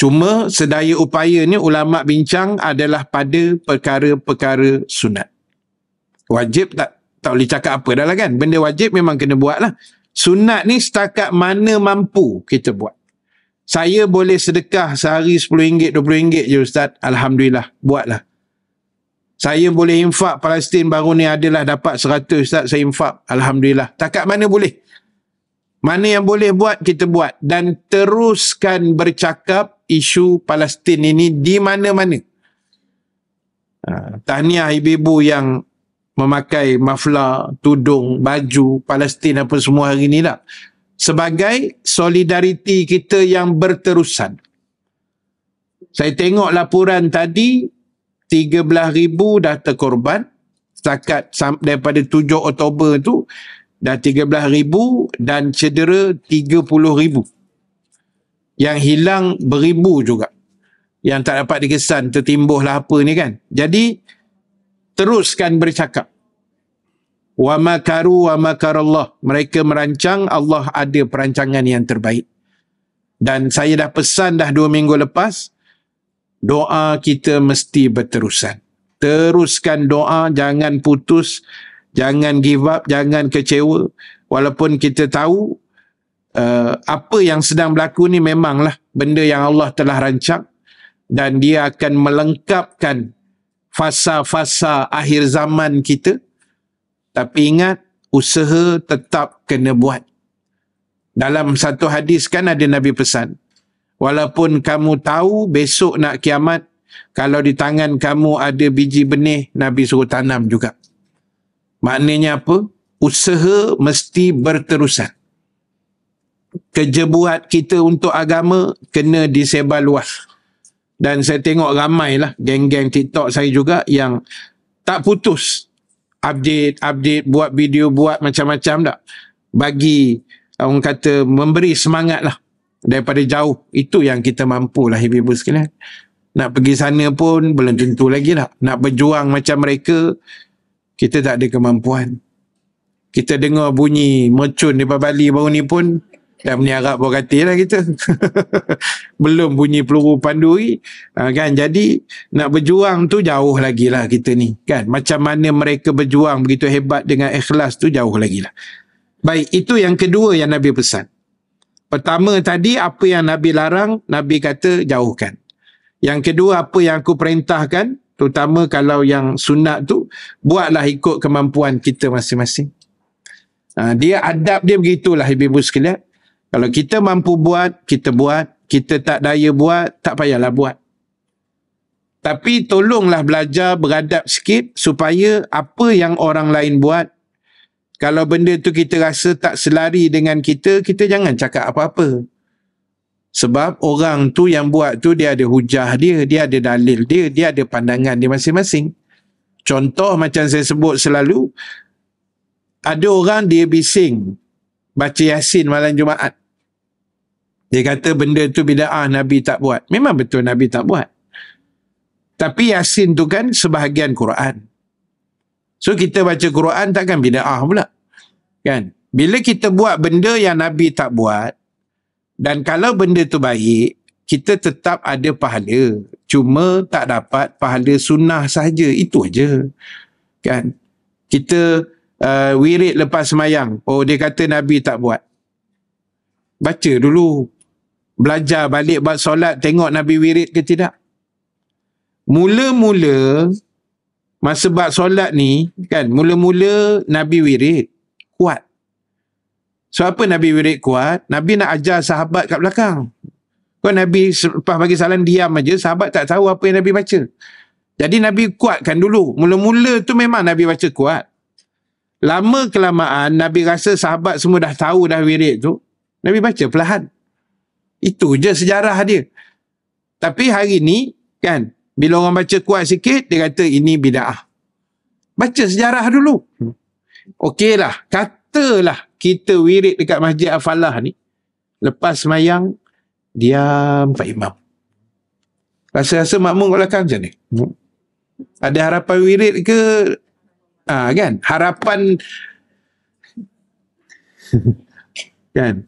Cuma sedaya upaya ni ulama bincang adalah pada perkara-perkara sunat. Wajib tak tak boleh cakap apa dah lah kan. Benda wajib memang kena buat lah. Sunat ni setakat mana mampu kita buat. Saya boleh sedekah sehari RM10, RM20 je Ustaz. Alhamdulillah. Buatlah. Saya boleh infak Palestin baru ni adalah dapat 100 Ustaz. Saya infak. Alhamdulillah. Takat mana boleh? Mana yang boleh buat, kita buat. Dan teruskan bercakap isu Palestin ini di mana-mana. Ha, tahniah ibu-ibu yang memakai mafla, tudung, baju, Palestin apa semua hari ni lah sebagai solidariti kita yang berterusan. Saya tengok laporan tadi 13,000 dah terkorban setakat daripada 7 Oktober tu dah ribu dan cedera ribu yang hilang beribu juga yang tak dapat dikesan tertimbuhlah apa ni kan jadi teruskan bercakap wa makaru wa makarallah mereka merancang Allah ada perancangan yang terbaik dan saya dah pesan dah dua minggu lepas doa kita mesti berterusan teruskan doa jangan putus jangan give up jangan kecewa walaupun kita tahu Uh, apa yang sedang berlaku ni memanglah benda yang Allah telah rancang dan dia akan melengkapkan fasa-fasa akhir zaman kita tapi ingat, usaha tetap kena buat. Dalam satu hadis kan ada Nabi pesan. Walaupun kamu tahu besok nak kiamat, kalau di tangan kamu ada biji benih, Nabi suruh tanam juga. Maknanya apa? Usaha mesti berterusan. Kerja buat kita untuk agama kena disebar luas. Dan saya tengok ramailah geng-geng TikTok saya juga yang tak putus update, update, buat video, buat macam-macam tak? Bagi, orang kata, memberi semangat lah daripada jauh. Itu yang kita mampu lah, ibu-ibu sekalian. Nak pergi sana pun belum tentu lagi lah. Nak berjuang macam mereka, kita tak ada kemampuan. Kita dengar bunyi mercun daripada Bali baru ni pun, Dah meniarap buah katil lah kita. Belum bunyi peluru panduri. Uh, ah, kan? Jadi nak berjuang tu jauh lagi lah kita ni. Kan? Macam mana mereka berjuang begitu hebat dengan ikhlas tu jauh lagi lah. Baik, itu yang kedua yang Nabi pesan. Pertama tadi, apa yang Nabi larang, Nabi kata jauhkan. Yang kedua, apa yang aku perintahkan, terutama kalau yang sunat tu, buatlah ikut kemampuan kita masing-masing. Uh, dia adab dia begitulah, Ibu-Ibu sekalian. Kalau kita mampu buat, kita buat. Kita tak daya buat, tak payahlah buat. Tapi tolonglah belajar beradab sikit supaya apa yang orang lain buat, kalau benda tu kita rasa tak selari dengan kita, kita jangan cakap apa-apa. Sebab orang tu yang buat tu dia ada hujah dia, dia ada dalil dia, dia ada pandangan dia masing-masing. Contoh macam saya sebut selalu, ada orang dia bising, baca Yasin malam Jumaat. Dia kata benda tu bida'ah Nabi tak buat. Memang betul Nabi tak buat. Tapi Yasin tu kan sebahagian Quran. So kita baca Quran takkan bida'ah pula. Kan? Bila kita buat benda yang Nabi tak buat dan kalau benda tu baik, kita tetap ada pahala. Cuma tak dapat pahala sunnah saja. Itu aja. Kan? Kita uh, wirid lepas semayang. Oh, dia kata Nabi tak buat. Baca dulu. Belajar balik buat solat, tengok Nabi wirid ke tidak. Mula-mula, masa buat solat ni, kan, mula-mula Nabi wirid kuat. So apa Nabi wirid kuat? Nabi nak ajar sahabat kat belakang. Kau Nabi lepas bagi salam diam aja, sahabat tak tahu apa yang Nabi baca. Jadi Nabi kuatkan dulu. Mula-mula tu memang Nabi baca kuat. Lama kelamaan Nabi rasa sahabat semua dah tahu dah wirid tu. Nabi baca perlahan. Itu je sejarah dia. Tapi hari ni kan bila orang baca kuat sikit dia kata ini bid'ah. Baca sejarah dulu. Okeylah, katalah kita wirid dekat Masjid al ni lepas mayang diam Pak Imam. Rasa-rasa makmum kat belakang macam ni. Ada harapan wirid ke uh, kan harapan kan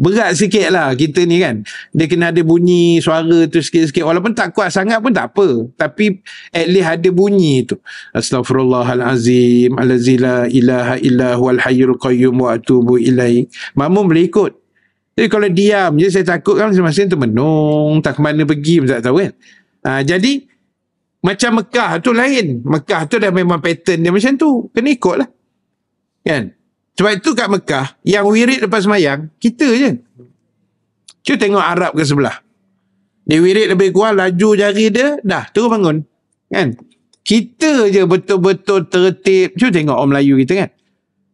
berat sikit lah kita ni kan dia kena ada bunyi suara tu sikit-sikit walaupun tak kuat sangat pun tak apa tapi at least ada bunyi tu astagfirullahalazim alazila ilaha illahu alhayyul qayyum wa atubu ilaih makmum boleh ikut jadi kalau diam je saya takut kan masing-masing termenung tak ke mana pergi pun tak tahu kan ha, jadi macam Mekah tu lain. Mekah tu dah memang pattern dia macam tu. Kena ikut lah. Kan? Sebab itu kat Mekah, yang wirid lepas mayang, kita je. Cuba tengok Arab ke sebelah. Dia wirid lebih kuat, laju jari dia, dah, terus bangun. Kan? Kita je betul-betul tertib. Cuba tengok orang Melayu kita kan.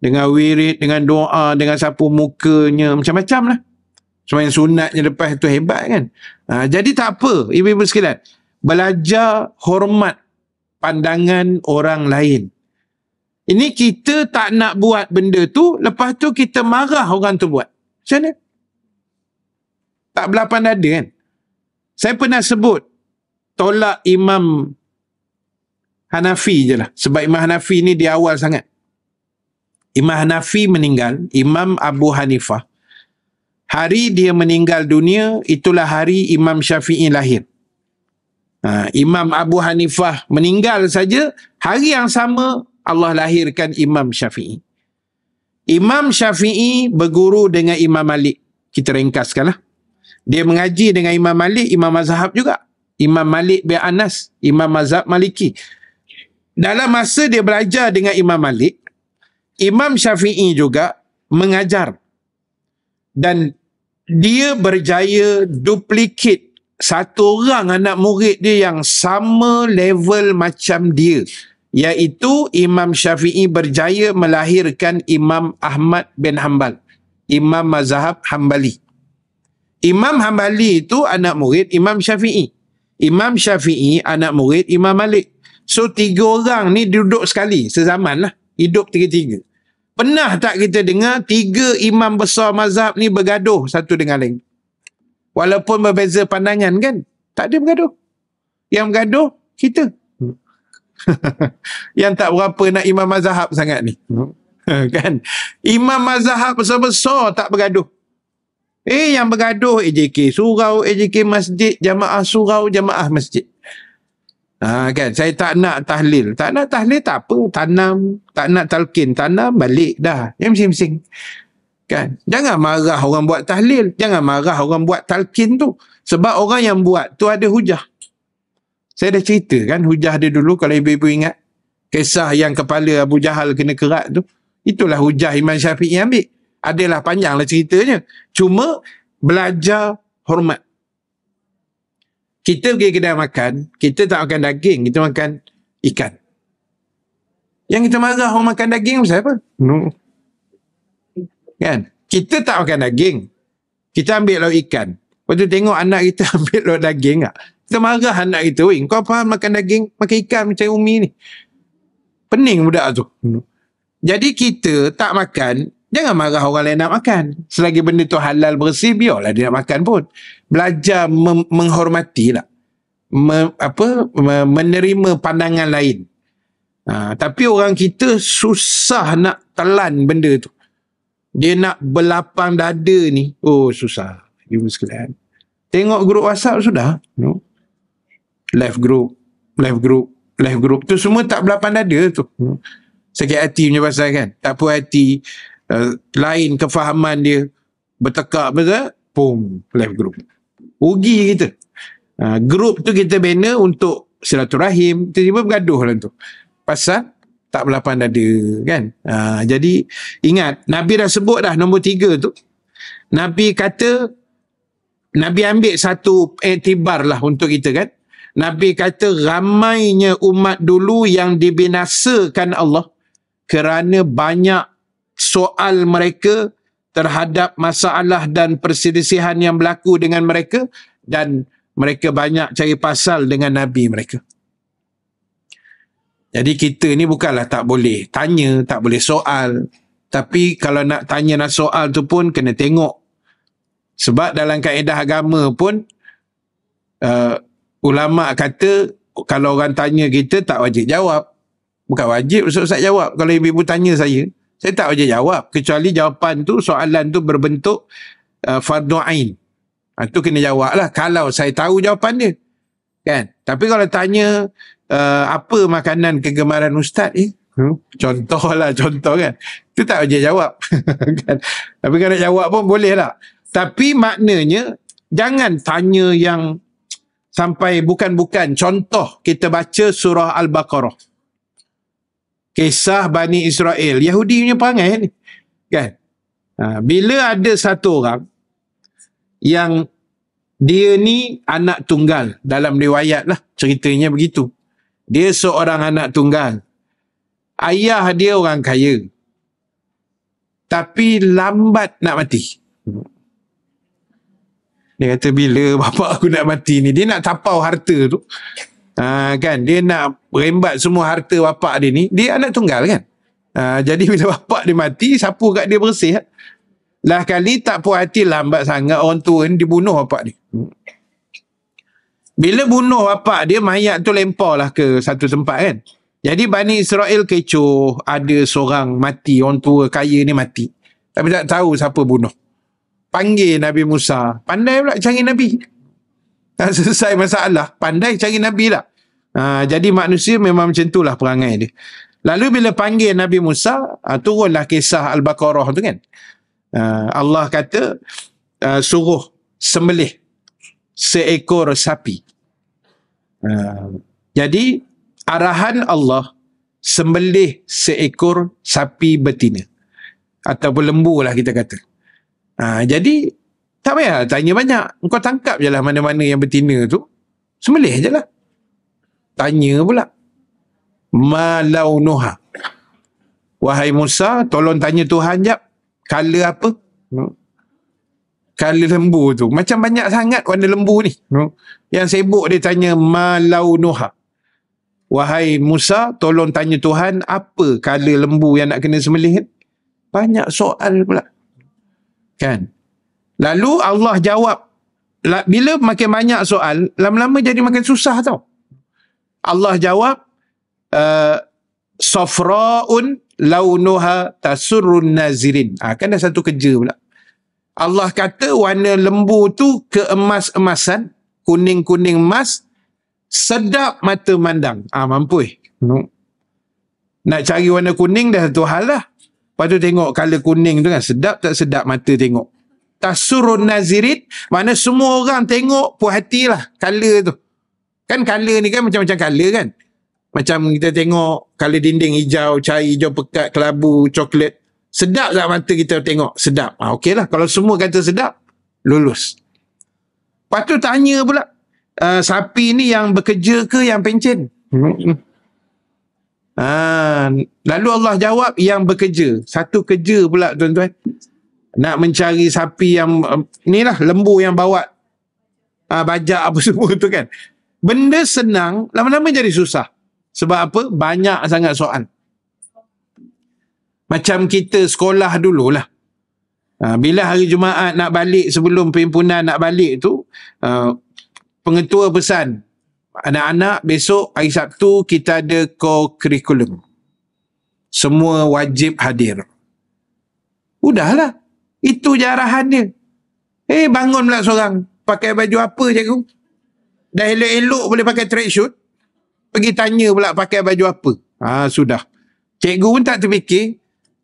Dengan wirid, dengan doa, dengan sapu mukanya, macam-macam lah. Semua yang sunatnya lepas tu hebat kan. Ha, jadi tak apa, ibu-ibu sekalian belajar hormat pandangan orang lain. Ini kita tak nak buat benda tu, lepas tu kita marah orang tu buat. Macam mana? Tak belapan ada kan? Saya pernah sebut, tolak Imam Hanafi je lah. Sebab Imam Hanafi ni dia awal sangat. Imam Hanafi meninggal, Imam Abu Hanifah. Hari dia meninggal dunia, itulah hari Imam Syafi'i lahir. Ha, Imam Abu Hanifah meninggal saja, hari yang sama Allah lahirkan Imam Syafi'i. Imam Syafi'i berguru dengan Imam Malik. Kita ringkaskanlah. Dia mengaji dengan Imam Malik, Imam Mazhab juga. Imam Malik bin Anas, Imam Mazhab Maliki. Dalam masa dia belajar dengan Imam Malik, Imam Syafi'i juga mengajar. Dan dia berjaya duplicate satu orang anak murid dia yang sama level macam dia iaitu Imam Syafi'i berjaya melahirkan Imam Ahmad bin Hanbal Imam Mazhab Hanbali Imam Hanbali itu anak murid Imam Syafi'i Imam Syafi'i anak murid Imam Malik so tiga orang ni duduk sekali sezaman lah hidup tiga-tiga pernah tak kita dengar tiga imam besar mazhab ni bergaduh satu dengan lain Walaupun berbeza pandangan kan, tak ada bergaduh. Yang bergaduh, kita. yang tak berapa nak imam mazhab sangat ni. Hmm. kan? Imam mazhab besar-besar tak bergaduh. Eh, yang bergaduh AJK surau, AJK masjid, jamaah surau, jamaah masjid. Ha, kan? Saya tak nak tahlil. Tak nak tahlil tak apa. Tanam. Tak nak talqin. Tanam balik dah. Yang mesing-mesing. Kan? Jangan marah orang buat tahlil. Jangan marah orang buat talqin tu. Sebab orang yang buat tu ada hujah. Saya dah cerita kan hujah dia dulu kalau ibu-ibu ingat. Kisah yang kepala Abu Jahal kena kerat tu. Itulah hujah Imam Syafi'i ambil. Adalah panjanglah ceritanya. Cuma belajar hormat. Kita pergi kedai makan, kita tak makan daging, kita makan ikan. Yang kita marah orang makan daging pasal apa? No. Kan? Kita tak makan daging. Kita ambil lauk ikan. Lepas tu tengok anak kita ambil lauk daging tak? Kita marah anak kita. Weh, kau faham makan daging? Makan ikan macam umi ni. Pening budak tu. Jadi kita tak makan, jangan marah orang lain nak makan. Selagi benda tu halal bersih, biarlah dia nak makan pun. Belajar menghormati lah. Me- apa, me- menerima pandangan lain. Ha, tapi orang kita susah nak telan benda tu dia nak belapang dada ni oh susah ibu sekalian tengok grup whatsapp sudah no live group live group live group tu semua tak belapang dada tu sakit hati punya pasal kan tak puas hati uh, lain kefahaman dia bertekak betul pum live group ugi kita uh, group tu kita bina untuk silaturahim tiba-tiba bergaduh lah tu pasal tak berlapan dada kan uh, jadi ingat Nabi dah sebut dah nombor tiga tu Nabi kata Nabi ambil satu etibar lah untuk kita kan Nabi kata ramainya umat dulu yang dibinasakan Allah kerana banyak soal mereka terhadap masalah dan perselisihan yang berlaku dengan mereka dan mereka banyak cari pasal dengan Nabi mereka. Jadi kita ni bukanlah tak boleh tanya, tak boleh soal. Tapi kalau nak tanya nak soal tu pun kena tengok. Sebab dalam kaedah agama pun, uh, ulama kata kalau orang tanya kita tak wajib jawab. Bukan wajib Ustaz jawab. Kalau ibu-ibu tanya saya, saya tak wajib jawab. Kecuali jawapan tu, soalan tu berbentuk uh, eh, fardu'ain. Itu ha, kena jawab lah kalau saya tahu jawapan dia. Kan? Tapi kalau tanya Eh, apa makanan kegemaran ustaz ni? Eh? Contohlah contoh kan. Itu tak boleh jawab. kan? Tapi kalau nak jawab pun boleh lah. Tapi maknanya jangan tanya yang sampai bukan-bukan. Contoh kita baca surah Al-Baqarah. Kisah Bani Israel. Yahudi punya perangai ni. Kan? Ha, bila ada satu orang yang dia ni anak tunggal dalam riwayat lah ceritanya begitu. Dia seorang anak tunggal. Ayah dia orang kaya. Tapi lambat nak mati. Dia kata bila bapa aku nak mati ni dia nak tapau harta tu. Ha, kan dia nak rembat semua harta bapa dia ni. Dia anak tunggal kan. Ha, jadi bila bapa dia mati sapu kat dia bersih. Kan? Lah kali tak puas hati lambat sangat orang tua ni dibunuh bapa dia. Bila bunuh bapak dia, mayat tu lah ke satu tempat kan. Jadi Bani Israel kecoh ada seorang mati, orang tua kaya ni mati. Tapi tak tahu siapa bunuh. Panggil Nabi Musa. Pandai pula cari Nabi. Tak selesai masalah. Pandai cari Nabi lah. Ha, jadi manusia memang macam itulah perangai dia. Lalu bila panggil Nabi Musa, ha, turunlah kisah Al-Baqarah tu kan. Ha, Allah kata, ha, suruh sembelih seekor sapi. Ha, jadi arahan Allah sembelih seekor sapi betina ataupun lembu lah kita kata. Ha, jadi tak payah tanya banyak. Kau tangkap je lah mana-mana yang betina tu. Sembelih je lah. Tanya pula. Malaunuha. Wahai Musa, tolong tanya Tuhan jap. Kala apa? Color lembu tu. Macam banyak sangat warna lembu ni. Yang sibuk dia tanya, Malau Nuha. Wahai Musa, tolong tanya Tuhan, apa color lembu yang nak kena semelih? Banyak soal pula. Kan? Lalu Allah jawab, bila makin banyak soal, lama-lama jadi makin susah tau. Allah jawab, eh, Sofra'un launuha tasurun nazirin. Ha, kan ada satu kerja pula. Allah kata warna lembu tu keemas-emasan, kuning-kuning emas, sedap mata mandang. Ah ha, mampu eh. No. Nak cari warna kuning dah satu hal lah. Lepas tu tengok color kuning tu kan sedap tak sedap mata tengok. Tasurun nazirit, mana semua orang tengok puas hatilah color tu. Kan color ni kan macam-macam color kan. Macam kita tengok color dinding hijau, cair hijau pekat, kelabu, coklat. Sedap tak mata kita tengok? Sedap. Ha, ah, okay lah. Kalau semua kata sedap, lulus. Lepas tu tanya pula, uh, sapi ni yang bekerja ke yang pencin? Ha, hmm. ah, lalu Allah jawab, yang bekerja. Satu kerja pula tuan-tuan. Nak mencari sapi yang, uh, ni lah lembu yang bawa uh, bajak apa semua tu kan. Benda senang, lama-lama jadi susah. Sebab apa? Banyak sangat soalan. Macam kita sekolah dululah. Ha, bila hari Jumaat nak balik sebelum perhimpunan nak balik tu, ha, pengetua pesan, anak-anak besok hari Sabtu kita ada co-curriculum. Semua wajib hadir. Udahlah. Itu je arahan dia. Eh, bangun pula seorang. Pakai baju apa, cikgu? Dah elok-elok boleh pakai tracksuit. Pergi tanya pula pakai baju apa. Ha, sudah. Cikgu pun tak terfikir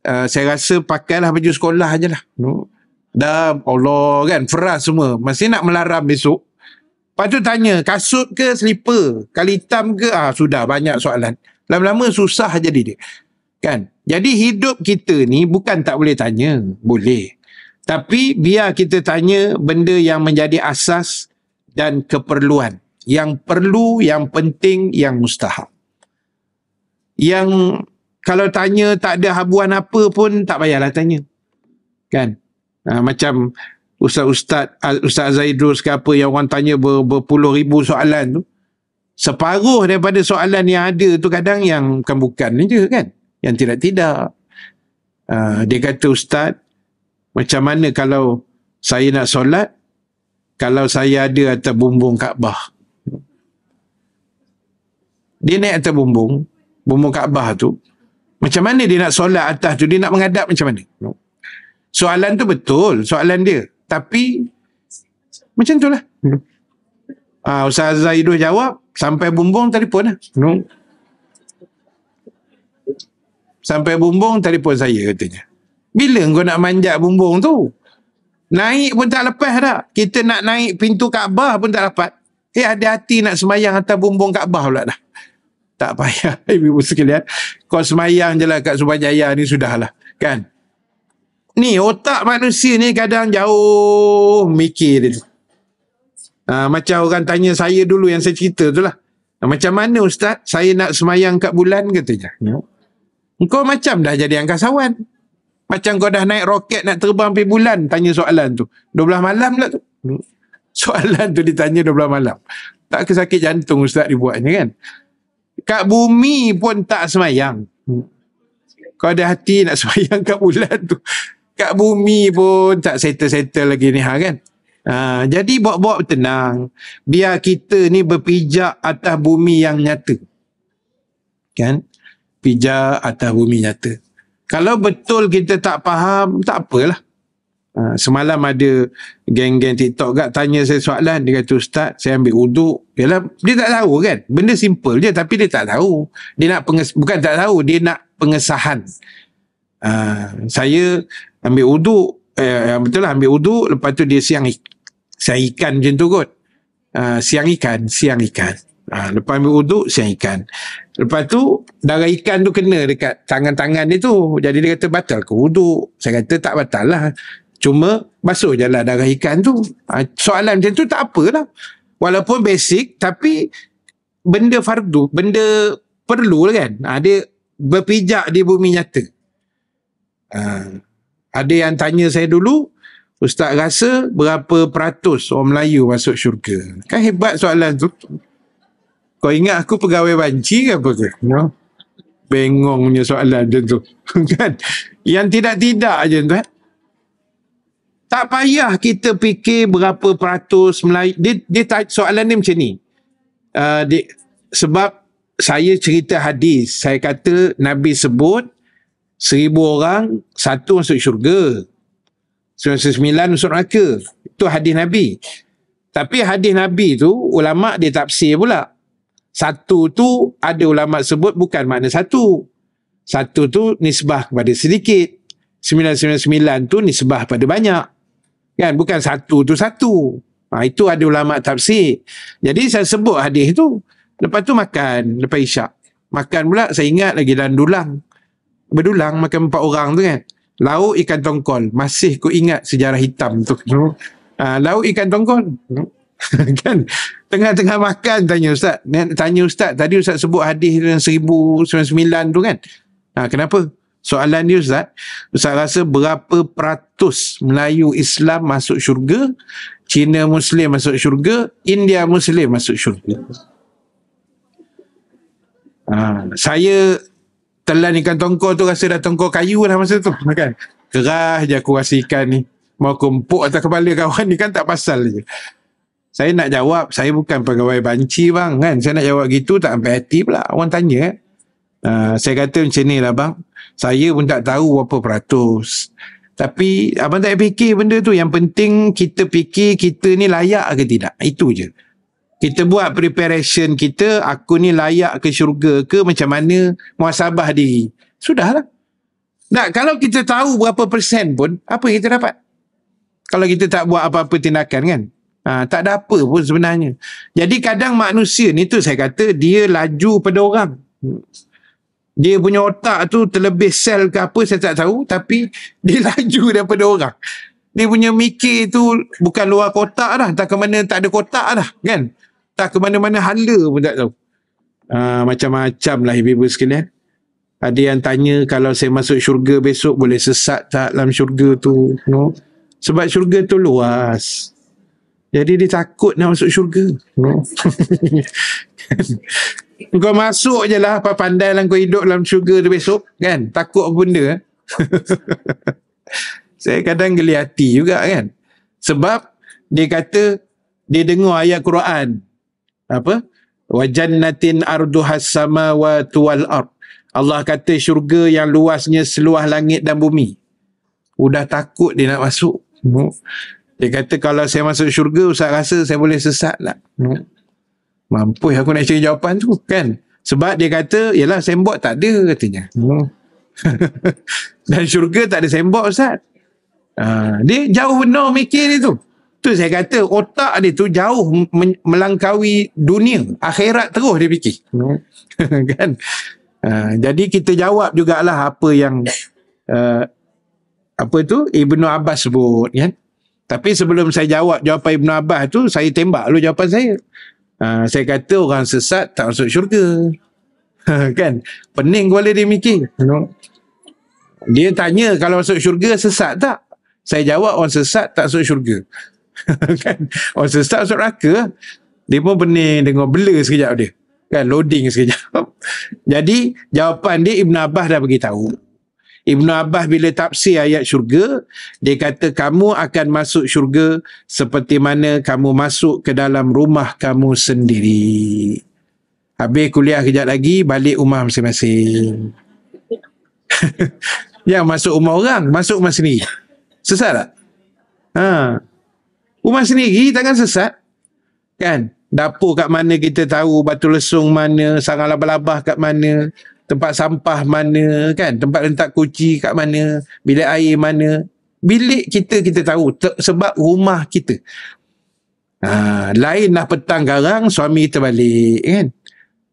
uh, saya rasa pakailah baju sekolah je lah. No. Dah Allah kan, feras semua. Masih nak melaram besok. Lepas tu tanya, kasut ke selipar? Kali hitam ke? Ah, sudah banyak soalan. Lama-lama susah jadi dia. Kan? Jadi hidup kita ni bukan tak boleh tanya. Boleh. Tapi biar kita tanya benda yang menjadi asas dan keperluan. Yang perlu, yang penting, yang mustahab. Yang kalau tanya tak ada habuan apa pun tak payahlah tanya kan ha, macam ustaz-ustaz ustaz Zaidrus ke apa yang orang tanya ber, berpuluh ribu soalan tu separuh daripada soalan yang ada tu kadang yang bukan-bukan je kan yang tidak-tidak ha, dia kata ustaz macam mana kalau saya nak solat kalau saya ada atas bumbung Kaabah dia naik atas bumbung bumbung Kaabah tu macam mana dia nak solat atas tu? Dia nak mengadap macam mana? Soalan tu betul. Soalan dia. Tapi, macam tu lah. Ha, Ustaz Zahidul jawab, sampai bumbung telefon lah. No. Sampai bumbung telefon saya katanya. Bila kau nak manjat bumbung tu? Naik pun tak lepas dah. Kita nak naik pintu Kaabah pun tak dapat. Eh, ada hati nak semayang atas bumbung Kaabah pula dah tak payah ibu bapa sekalian kau semayang je lah kat Subajaya ni sudahlah kan ni otak manusia ni kadang jauh mikir dia ha, macam orang tanya saya dulu yang saya cerita tu lah ha, macam mana ustaz saya nak semayang kat bulan katanya kau macam dah jadi angkasawan macam kau dah naik roket nak terbang pergi bulan tanya soalan tu 12 malam lah tu hmm. soalan tu ditanya 12 malam tak kesakit jantung ustaz dibuatnya kan kat bumi pun tak semayang. Kau ada hati nak semayang kat bulan tu. Kat bumi pun tak settle-settle lagi ni ha kan. Ha, jadi buat-buat tenang. Biar kita ni berpijak atas bumi yang nyata. Kan? Pijak atas bumi nyata. Kalau betul kita tak faham, tak apalah. Ha, semalam ada geng-geng TikTok kat tanya saya soalan dia kata ustaz saya ambil uduk Yalah, dia tak tahu kan benda simple je tapi dia tak tahu dia nak penges- bukan tak tahu dia nak pengesahan uh, saya ambil uduk eh, eh, betul lah ambil uduk lepas tu dia siang ik- ikan macam tu kot uh, siang ikan siang ikan uh, lepas ambil uduk siang ikan lepas tu darah ikan tu kena dekat tangan-tangan dia tu jadi dia kata batal ke uduk saya kata tak batal lah Cuma masuk je lah darah ikan tu. Ha, soalan macam tu tak apalah. Walaupun basic tapi benda fardu, benda perlu lah kan. Ha, dia berpijak di bumi nyata. Ha, ada yang tanya saya dulu, Ustaz rasa berapa peratus orang Melayu masuk syurga? Kan hebat soalan tu. Kau ingat aku pegawai banci ke apa ke? No. Bengong punya soalan macam tu. Kan? yang tidak-tidak je tuan. Eh? tak payah kita fikir berapa peratus Melayu. Dia, dia tanya, soalan dia macam ni. Uh, dia, sebab saya cerita hadis. Saya kata Nabi sebut seribu orang, satu masuk syurga. sembilan masuk neraka. Itu hadis Nabi. Tapi hadis Nabi tu, ulama dia tafsir pula. Satu tu ada ulama sebut bukan makna satu. Satu tu nisbah kepada sedikit. sembilan sembilan tu nisbah pada banyak. Kan bukan satu tu satu. Ha, itu ada ulama tafsir. Jadi saya sebut hadis tu. Lepas tu makan lepas isyak. Makan pula saya ingat lagi dalam dulang. Berdulang makan empat orang tu kan. Lauk ikan tongkol. Masih ku ingat sejarah hitam tu. Hmm. Ha, lauk ikan tongkol. Hmm. kan tengah-tengah makan tanya ustaz tanya ustaz tadi ustaz sebut hadis sembilan tu kan ha, kenapa Soalan dia Ustaz, Ustaz rasa berapa peratus Melayu Islam masuk syurga, Cina Muslim masuk syurga, India Muslim masuk syurga. Ha, saya telan ikan tongkol tu rasa dah tongkol kayu lah masa tu. Kan? kerah, je aku rasa ikan ni. Mau kumpuk empuk atas kepala kawan ni kan tak pasal je. Saya nak jawab, saya bukan pegawai banci bang kan. Saya nak jawab gitu tak sampai hati pula. Orang tanya kan. Eh? Ah, saya kata macam ni lah bang. Saya pun tak tahu berapa peratus. Tapi abang tak fikir benda tu. Yang penting kita fikir kita ni layak ke tidak. Itu je. Kita buat preparation kita. Aku ni layak ke syurga ke macam mana muasabah diri. Sudahlah. Nah, kalau kita tahu berapa persen pun, apa kita dapat? Kalau kita tak buat apa-apa tindakan kan? Ha, tak ada apa pun sebenarnya. Jadi kadang manusia ni tu saya kata dia laju pada orang. Hmm dia punya otak tu terlebih sel ke apa saya tak tahu tapi dia laju daripada orang dia punya mikir tu bukan luar kotak dah tak ke mana tak ada kotak dah kan tak ke mana-mana hala pun tak tahu ah, macam-macam lah ibu-ibu sekalian ada yang tanya kalau saya masuk syurga besok boleh sesat tak dalam syurga tu no? sebab syurga tu luas jadi dia takut nak masuk syurga no? Kan? Kau masuk je lah apa pandai lah kau hidup dalam syurga tu besok kan. Takut benda. Eh? Saya kadang geli hati juga kan. Sebab dia kata dia dengar ayat Quran. Apa? Wa jannatin arduhas samawati wal ar. Allah kata syurga yang luasnya seluas langit dan bumi. Udah takut dia nak masuk. Dia kata kalau saya masuk syurga, Ustaz rasa saya boleh sesat Lah. Mampus aku nak cari jawapan tu kan. Sebab dia kata, yelah sembok tak ada katanya. Hmm. Dan syurga tak ada sembok Ustaz. Uh, dia jauh benar mikir dia tu. Tu saya kata otak dia tu jauh men- melangkaui dunia. Akhirat terus dia fikir. Hmm. kan? Uh, jadi kita jawab jugalah apa yang uh, apa tu Ibnu Abbas sebut kan. Tapi sebelum saya jawab jawapan Ibnu Abbas tu saya tembak lu jawapan saya. Ah, saya kata orang sesat tak masuk syurga. Ha, kan? Pening kepala dia mikir. You know? Dia tanya kalau masuk syurga sesat tak? Saya jawab orang sesat tak masuk syurga. kan? Orang sesat masuk raka. Dia pun pening dengan bela sekejap dia. Kan? Loading sekejap. Jadi jawapan dia Ibn Abbas dah beritahu. tahu. Ibn Abbas bila tafsir ayat syurga, dia kata kamu akan masuk syurga seperti mana kamu masuk ke dalam rumah kamu sendiri. Habis kuliah kejap lagi, balik rumah masing-masing. Yang masuk rumah orang, masuk rumah sendiri. Sesat tak? Ha. Rumah sendiri takkan sesat. Kan? Dapur kat mana kita tahu, batu lesung mana, sarang labah-labah kat mana tempat sampah mana kan tempat rentak kuci kat mana bilik air mana bilik kita kita tahu sebab rumah kita ha, lain nak petang garang suami terbalik kan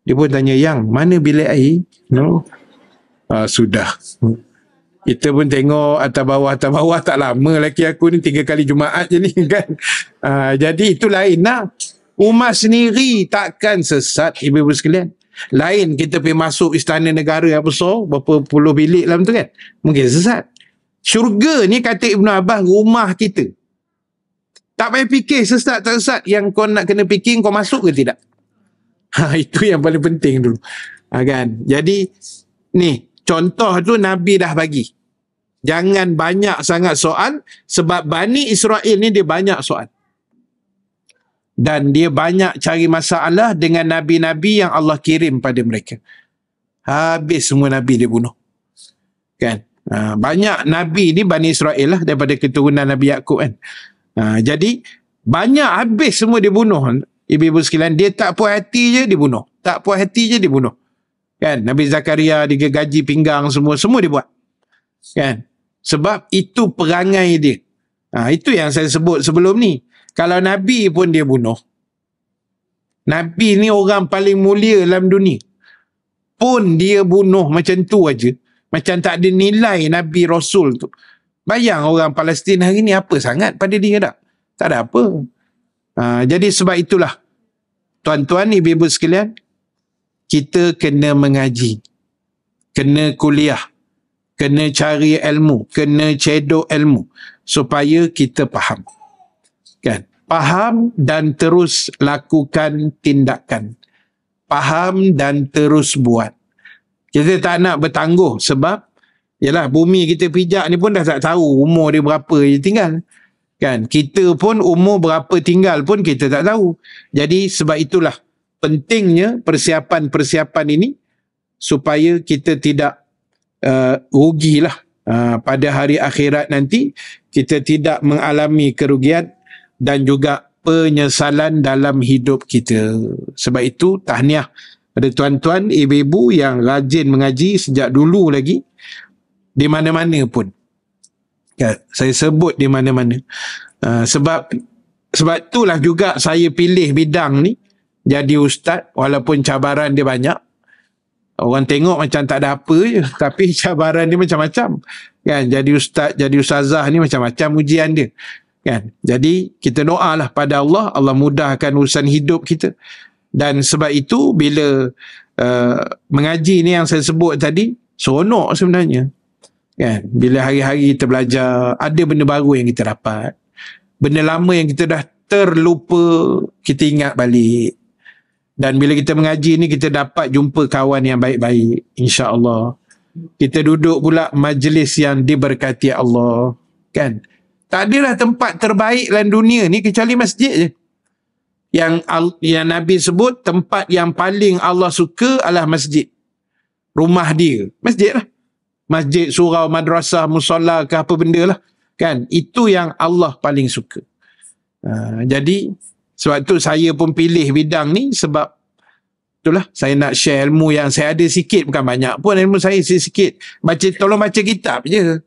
dia pun tanya yang mana bilik air no ha, sudah kita pun tengok atas bawah atas bawah tak lama lelaki aku ni tiga kali Jumaat je ni kan ha, jadi itu lain lah Umar sendiri takkan sesat ibu-ibu sekalian lain kita pergi masuk istana negara yang besar, berapa puluh bilik dalam tu kan. Mungkin sesat. Syurga ni kata Ibn Abbas rumah kita. Tak payah fikir sesat tak sesat yang kau nak kena fikir kau masuk ke tidak. Ha, itu yang paling penting dulu. Ha, kan? Jadi ni contoh tu Nabi dah bagi. Jangan banyak sangat soal sebab Bani Israel ni dia banyak soal dan dia banyak cari masalah dengan nabi-nabi yang Allah kirim pada mereka. Habis semua nabi dia bunuh. Kan? Ha, banyak nabi ni Bani Israel lah daripada keturunan Nabi Yaakob kan. Ha, jadi banyak habis semua dia bunuh. Ibu-ibu sekalian dia tak puas hati je dia bunuh. Tak puas hati je dia bunuh. Kan? Nabi Zakaria dia gaji pinggang semua. Semua dia buat. Kan? Sebab itu perangai dia. Ha, itu yang saya sebut sebelum ni. Kalau Nabi pun dia bunuh. Nabi ni orang paling mulia dalam dunia. Pun dia bunuh macam tu aja. Macam tak ada nilai Nabi Rasul tu. Bayang orang Palestin hari ni apa sangat pada dia tak? Tak ada apa. Ha, jadi sebab itulah. Tuan-tuan, ibu-ibu sekalian. Kita kena mengaji. Kena kuliah. Kena cari ilmu. Kena cedok ilmu. Supaya kita faham kan faham dan terus lakukan tindakan faham dan terus buat kita tak nak bertangguh sebab yalah bumi kita pijak ni pun dah tak tahu umur dia berapa je tinggal kan kita pun umur berapa tinggal pun kita tak tahu jadi sebab itulah pentingnya persiapan-persiapan ini supaya kita tidak uh, rugilah uh, pada hari akhirat nanti kita tidak mengalami kerugian dan juga penyesalan dalam hidup kita. Sebab itu tahniah pada tuan-tuan, ibu-ibu yang rajin mengaji sejak dulu lagi di mana-mana pun. Ya, saya sebut di mana-mana. Uh, sebab sebab itulah juga saya pilih bidang ni jadi ustaz walaupun cabaran dia banyak. Orang tengok macam tak ada apa je tapi cabaran dia macam-macam. Kan jadi ustaz, jadi ustazah ni macam-macam ujian dia kan jadi kita doalah pada Allah Allah mudahkan urusan hidup kita dan sebab itu bila uh, mengaji ni yang saya sebut tadi seronok sebenarnya kan bila hari-hari kita belajar ada benda baru yang kita dapat benda lama yang kita dah terlupa kita ingat balik dan bila kita mengaji ni kita dapat jumpa kawan yang baik-baik insya-Allah kita duduk pula majlis yang diberkati Allah kan tak adalah tempat terbaik dalam dunia ni kecuali masjid je. Yang, yang Nabi sebut tempat yang paling Allah suka adalah masjid. Rumah dia. Masjid lah. Masjid, surau, madrasah, musola ke apa benda lah. Kan? Itu yang Allah paling suka. Uh, jadi, sebab tu saya pun pilih bidang ni sebab Itulah saya nak share ilmu yang saya ada sikit bukan banyak pun ilmu saya sikit. Baca tolong baca kitab je.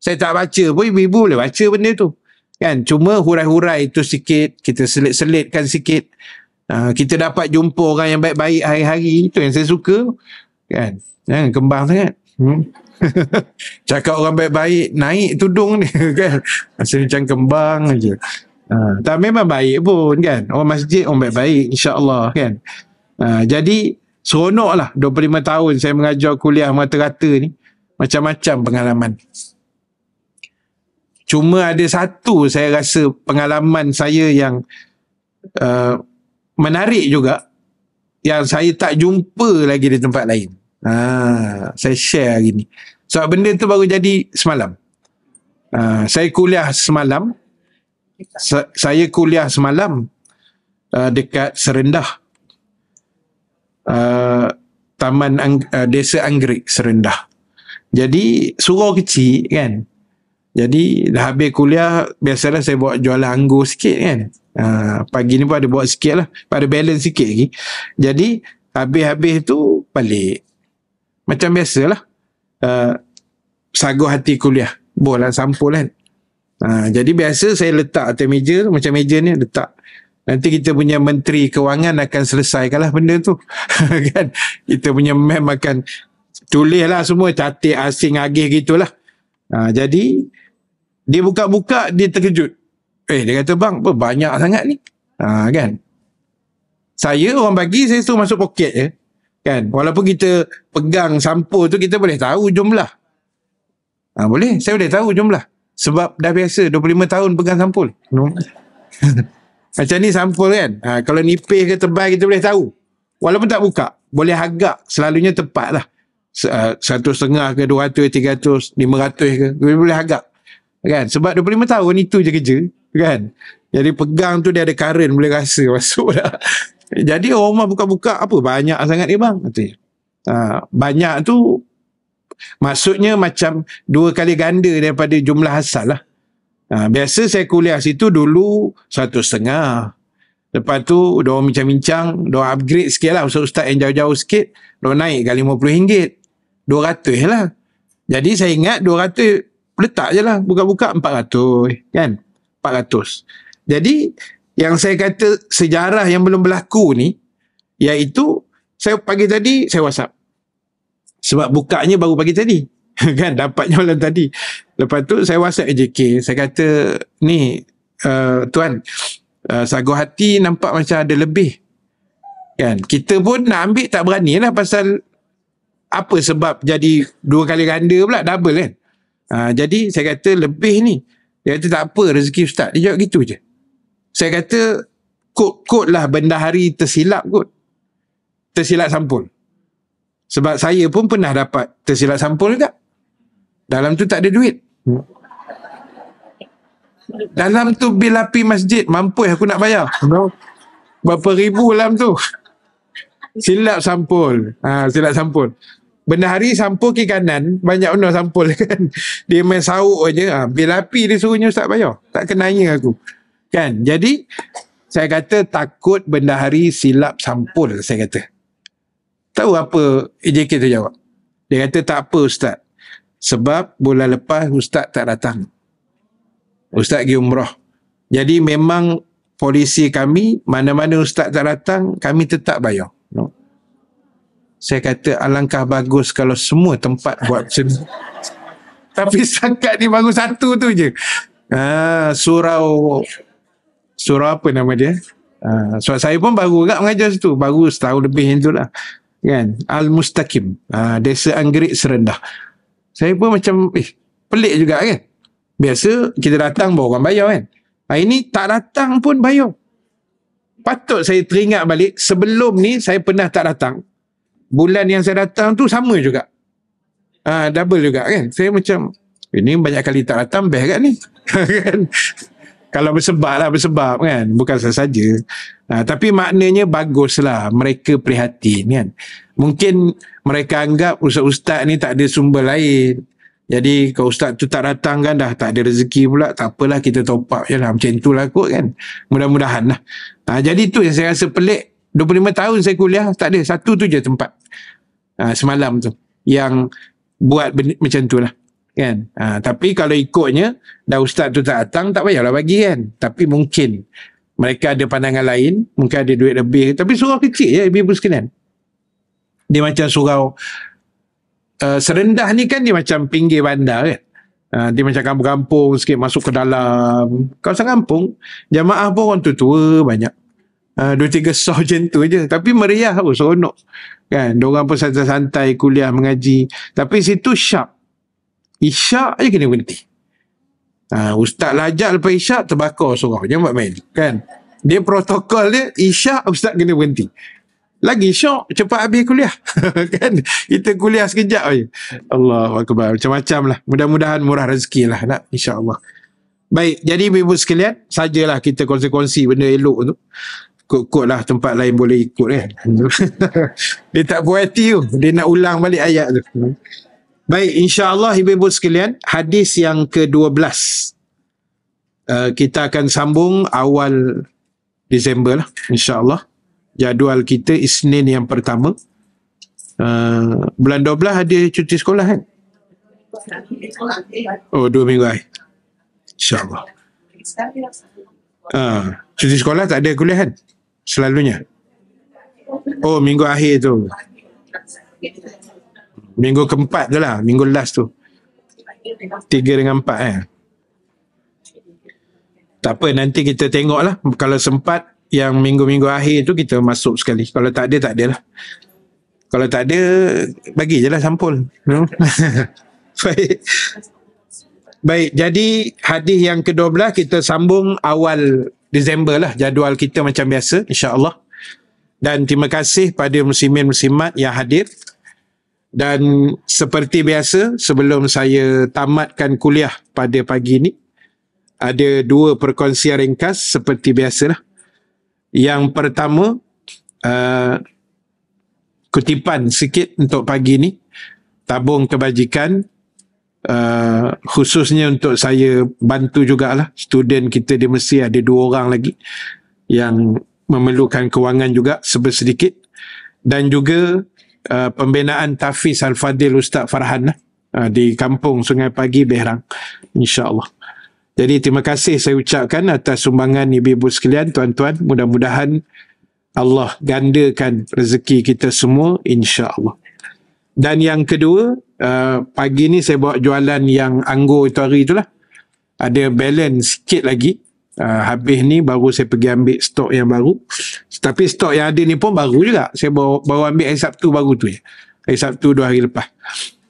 Saya tak baca pun ibu-ibu boleh baca benda tu. Kan? Cuma hurai-hurai itu sikit. Kita selit-selitkan sikit. Uh, kita dapat jumpa orang yang baik-baik hari-hari. Itu yang saya suka. Kan? Ya, kembang sangat. Hmm? Cakap orang baik-baik naik tudung ni kan. Rasa macam kembang aje. Uh, tak memang baik pun kan. Orang masjid orang baik-baik insya-Allah kan. Uh, jadi seronoklah 25 tahun saya mengajar kuliah mata rata ni. Macam-macam pengalaman. Cuma ada satu saya rasa pengalaman saya yang uh, menarik juga yang saya tak jumpa lagi di tempat lain. Ha, saya share hari ni. So benda tu baru jadi semalam. Ha, saya kuliah semalam. Sa- saya kuliah semalam uh, dekat Serendah. Uh, Taman Ang- uh, Desa Anggrek Serendah. Jadi surau kecil kan. Jadi dah habis kuliah Biasalah saya buat jualan anggur sikit kan uh, Pagi ni pun ada buat sikit lah Pada balance sikit lagi Jadi habis-habis tu balik Macam biasalah uh, ha, Sagu hati kuliah Bolan sampul kan uh, Jadi biasa saya letak atas meja Macam meja ni letak Nanti kita punya menteri kewangan akan selesaikan lah benda tu. kan? Kita punya mem akan tulis lah semua catik asing agih gitulah. Ha, jadi dia buka-buka, dia terkejut. Eh, dia kata, bang, apa banyak sangat ni? Ha, kan? Saya orang bagi, saya suruh masuk poket je. Kan? Walaupun kita pegang sampul tu, kita boleh tahu jumlah. Ha, boleh? Saya boleh tahu jumlah. Sebab dah biasa 25 tahun pegang sampul. Macam ni sampul kan? Ha, kalau nipis ke tebal, kita boleh tahu. Walaupun tak buka, boleh agak. Selalunya tepat lah. Satu uh, setengah ke, dua ratus, tiga ratus, lima ratus ke. Boleh agak kan sebab 25 tahun itu je kerja kan jadi pegang tu dia ada current boleh rasa masuk dah jadi orang rumah buka-buka apa banyak sangat ni bang katanya ha, banyak tu maksudnya macam dua kali ganda daripada jumlah asal lah ha, biasa saya kuliah situ dulu satu setengah lepas tu dia mincang mincang dia upgrade sikit lah ustaz-ustaz yang jauh-jauh sikit dia naik ke RM50 RM200 lah jadi saya ingat 200 letak je lah buka-buka 400 kan 400 jadi yang saya kata sejarah yang belum berlaku ni iaitu saya pagi tadi saya whatsapp sebab bukanya baru pagi tadi kan dapatnya malam tadi lepas tu saya whatsapp AJK saya kata ni uh, tuan uh, sagu hati nampak macam ada lebih kan kita pun nak ambil tak berani lah pasal apa sebab jadi dua kali ganda pula double kan Ha, jadi saya kata lebih ni. Dia kata tak apa rezeki ustaz. Dia jawab gitu je. Saya kata kot-kot lah benda hari tersilap kot. Tersilap sampul. Sebab saya pun pernah dapat tersilap sampul juga. Dalam tu tak ada duit. Dalam tu bil api masjid mampus aku nak bayar. Berapa ribu dalam tu. Silap sampul. Ha, silap sampul. Benda hari sampul ke kanan Banyak benda sampul lah kan Dia main sauk je ha, Bil api dia suruhnya Ustaz Bayar Tak kenanya aku Kan jadi Saya kata takut benda hari silap sampul Saya kata Tahu apa EJK tu jawab Dia kata tak apa Ustaz Sebab bulan lepas Ustaz tak datang Ustaz pergi umrah Jadi memang polisi kami Mana-mana Ustaz tak datang Kami tetap bayar saya kata alangkah bagus kalau semua tempat buat macam tapi sangkat ni bagus satu tu je ha, surau surau apa nama dia ha, sebab saya pun baru agak mengajar situ baru setahun lebih macam tu lah kan Al-Mustaqim ha, desa Anggerik serendah saya pun macam eh pelik juga kan biasa kita datang bawa orang bayar kan ha, ini tak datang pun bayar patut saya teringat balik sebelum ni saya pernah tak datang bulan yang saya datang tu sama juga. Ha, double juga kan. Saya macam ini banyak kali tak datang best kan ni. Kan? Kalau bersebab lah bersebab kan. Bukan saya saja. Ha, tapi maknanya baguslah mereka prihatin kan. Mungkin mereka anggap ustaz-ustaz ni tak ada sumber lain. Jadi kalau ustaz tu tak datang kan dah tak ada rezeki pula tak apalah kita top up je lah macam itulah kot kan. Mudah-mudahan lah. Ha, jadi tu yang saya rasa pelik 25 tahun saya kuliah tak ada satu tu je tempat uh, semalam tu yang buat ben- macam tu lah kan uh, tapi kalau ikutnya dah ustaz tu tak datang tak payahlah bagi kan tapi mungkin mereka ada pandangan lain mungkin ada duit lebih tapi surau kecil ya, ibu-ibu sekalian dia macam surau uh, serendah ni kan dia macam pinggir bandar kan Uh, dia macam kampung-kampung sikit masuk ke dalam kawasan kampung jamaah pun orang tua-tua banyak Ah, dua tiga soh macam tu je. Tapi meriah pun, seronok. Kan, diorang pun santai-santai kuliah mengaji. Tapi situ syak. Isyak je kena berhenti. Ha, ustaz lajak lepas isyak, terbakar seorang. Jangan buat main. Kan? Dia protokol dia, isyak ustaz kena berhenti. Lagi syok, cepat habis kuliah. kan? Kita kuliah sekejap je. Allah Akbar. Macam-macam lah. Mudah-mudahan murah rezeki lah. Nak? InsyaAllah. Baik, jadi ibu-ibu sekalian, sajalah kita kongsi-kongsi benda elok tu kot-kot lah tempat lain boleh ikut kan. dia tak puas hati tu. Dia nak ulang balik ayat tu. Baik, insyaAllah ibu-ibu sekalian, hadis yang ke-12. Uh, eh, kita akan sambung awal Disember lah, insyaAllah. Jadual kita Isnin yang pertama. Uh, bulan 12 ada cuti sekolah kan? Oh, dua minggu lagi. InsyaAllah. Uh, cuti sekolah tak ada kuliah kan? selalunya? Oh, minggu akhir tu. Minggu keempat tu lah, minggu last tu. Tiga dengan empat eh. Tak apa, nanti kita tengok lah. Kalau sempat, yang minggu-minggu akhir tu kita masuk sekali. Kalau tak ada, tak ada lah. Kalau tak ada, bagi je lah sampul. No? Baik. Baik, jadi hadis yang ke-12 kita sambung awal Disember lah jadual kita macam biasa insyaAllah. Dan terima kasih pada muslimin muslimat yang hadir. Dan seperti biasa sebelum saya tamatkan kuliah pada pagi ini, ada dua perkongsian ringkas seperti biasa lah. Yang pertama, uh, kutipan sikit untuk pagi ini, tabung kebajikan uh, khususnya untuk saya bantu jugalah student kita di Mesir ada dua orang lagi yang memerlukan kewangan juga sedikit dan juga uh, pembinaan Tafiz Al-Fadil Ustaz Farhan lah, uh, di kampung Sungai Pagi Behrang insyaAllah jadi terima kasih saya ucapkan atas sumbangan ibu-ibu sekalian tuan-tuan mudah-mudahan Allah gandakan rezeki kita semua insyaAllah dan yang kedua Uh, pagi ni saya buat jualan yang anggur itu hari tu lah. Ada balance sikit lagi. Uh, habis ni baru saya pergi ambil stok yang baru. Tapi stok yang ada ni pun baru juga. Saya baru, baru ambil hari Sabtu baru tu je. Hari Sabtu dua hari lepas.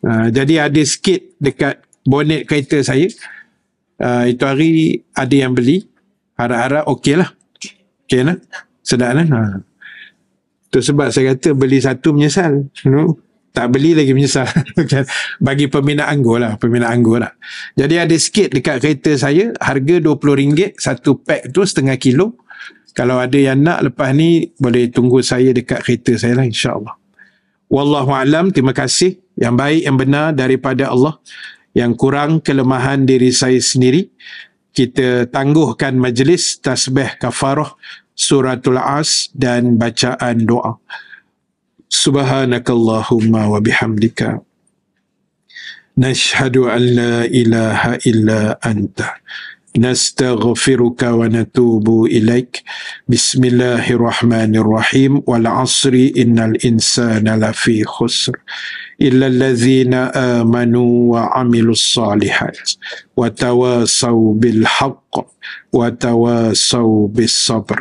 Uh, jadi ada sikit dekat bonet kereta saya. Uh, itu hari ada yang beli. Harap-harap okey lah. Okey lah. Sedap lah. Ha. Itu sebab saya kata beli satu menyesal. You tak beli lagi menyesal bagi peminat anggur lah peminat anggur lah jadi ada sikit dekat kereta saya harga RM20 satu pack tu setengah kilo kalau ada yang nak lepas ni boleh tunggu saya dekat kereta saya lah insyaAllah a'lam. terima kasih yang baik yang benar daripada Allah yang kurang kelemahan diri saya sendiri kita tangguhkan majlis tasbih kafarah suratul as dan bacaan doa Subhanakallahumma wa bihamdika Nashhadu an la ilaha illa anta نستغفرك ونتوب إليك بسم الله الرحمن الرحيم والعصر إن الإنسان لفي خسر إلا الذين آمنوا وعملوا الصالحات وتواصوا بالحق وتواصوا بالصبر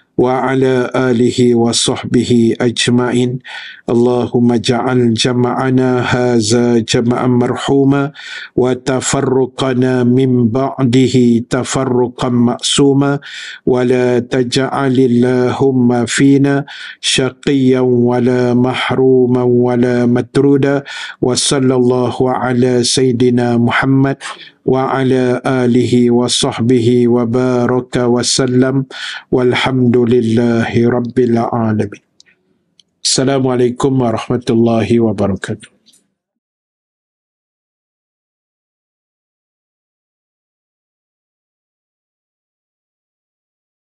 وعلى آله وصحبه أجمعين اللهم اجعل جمعنا هذا جمعا مرحوما وتفرقنا من بعده تفرقا مقسوما ولا تجعل اللهم فينا شقيا ولا محروما ولا مترودا وصلى الله على سيدنا محمد وعلى آله وصحبه وبارك وسلم والحمد لله رب العالمين السلام عليكم ورحمة الله وبركاته